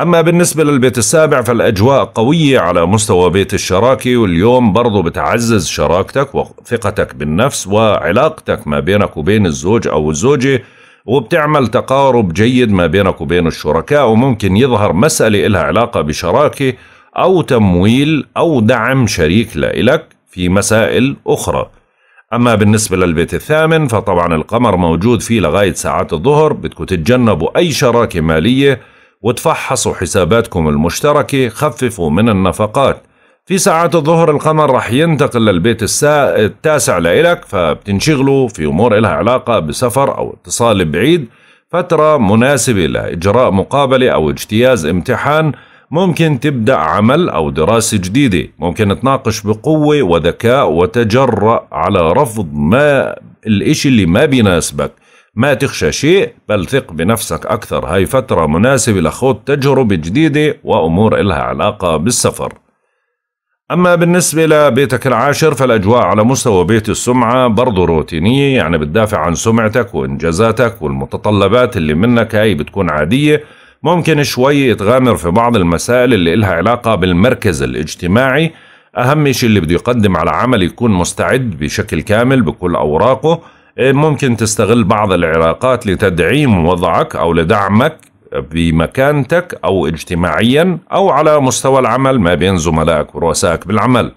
أما بالنسبة للبيت السابع فالأجواء قوية على مستوى بيت الشراكة واليوم برضو بتعزز شراكتك وثقتك بالنفس وعلاقتك ما بينك وبين الزوج أو الزوجة وبتعمل تقارب جيد ما بينك وبين الشركاء وممكن يظهر مسألة إلها علاقة بشراكة أو تمويل أو دعم شريك لإلك في مسائل أخرى أما بالنسبة للبيت الثامن فطبعا القمر موجود فيه لغاية ساعات الظهر بدكم تتجنبوا أي شراكة مالية وتفحصوا حساباتكم المشتركة خففوا من النفقات في ساعات الظهر القمر رح ينتقل للبيت السا... التاسع لإلك فبتنشغلوا في أمور إلها علاقة بسفر أو اتصال بعيد فترة مناسبة لإجراء مقابلة أو اجتياز امتحان ممكن تبدأ عمل أو دراسة جديدة ممكن تناقش بقوة وذكاء وتجرأ على رفض ما الإشي اللي ما بيناسبك ما تخشى شيء بل ثق بنفسك أكثر هاي فترة مناسبة لخوض تجربة جديدة وأمور إلها علاقة بالسفر أما بالنسبة لبيتك العاشر فالأجواء على مستوى بيت السمعة برضو روتينية يعني بتدافع عن سمعتك وإنجازاتك والمتطلبات اللي منك هاي بتكون عادية ممكن شوي تغامر في بعض المسائل اللي إلها علاقة بالمركز الاجتماعي أهم شيء اللي بده يقدم على عمل يكون مستعد بشكل كامل بكل أوراقه إيه، ممكن تستغل بعض العلاقات لتدعيم وضعك أو لدعمك بمكانتك أو اجتماعيا أو على مستوى العمل ما بين زملائك ورؤسائك بالعمل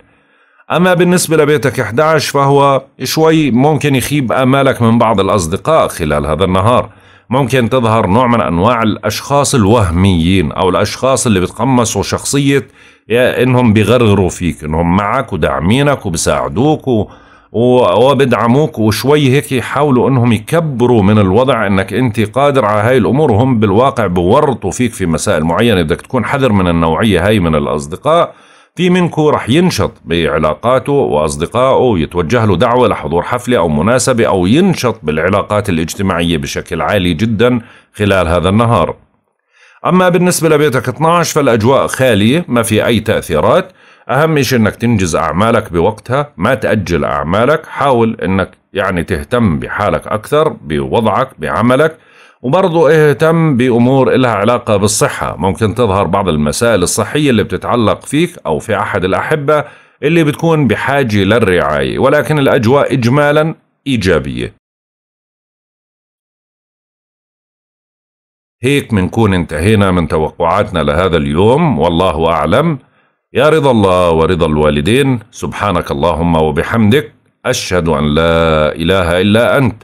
أما بالنسبة لبيتك 11 فهو شوي ممكن يخيب آمالك من بعض الأصدقاء خلال هذا النهار ممكن تظهر نوع من انواع الاشخاص الوهميين او الاشخاص اللي بتقمصوا شخصيه يا انهم بيغرغروا فيك انهم معك وداعمينك وبيساعدوك وبدعموك وشوي هيك يحاولوا انهم يكبروا من الوضع انك انت قادر على هاي الامور وهم بالواقع بورطوا فيك في مسائل معينه بدك تكون حذر من النوعيه هاي من الاصدقاء في منكو رح ينشط بعلاقاته وأصدقائه ويتوجه له دعوة لحضور حفلة أو مناسبة أو ينشط بالعلاقات الاجتماعية بشكل عالي جدا خلال هذا النهار أما بالنسبة لبيتك 12 فالأجواء خالية ما في أي تأثيرات أهم شيء أنك تنجز أعمالك بوقتها ما تأجل أعمالك حاول أنك يعني تهتم بحالك أكثر بوضعك بعملك وبرضه اهتم بأمور لها علاقة بالصحة ممكن تظهر بعض المسائل الصحية اللي بتتعلق فيك أو في أحد الأحبة اللي بتكون بحاجة للرعاية ولكن الأجواء إجمالا إيجابية هيك منكون انتهينا من توقعاتنا لهذا اليوم والله أعلم يا رضا الله ورضا الوالدين سبحانك اللهم وبحمدك أشهد أن لا إله إلا أنت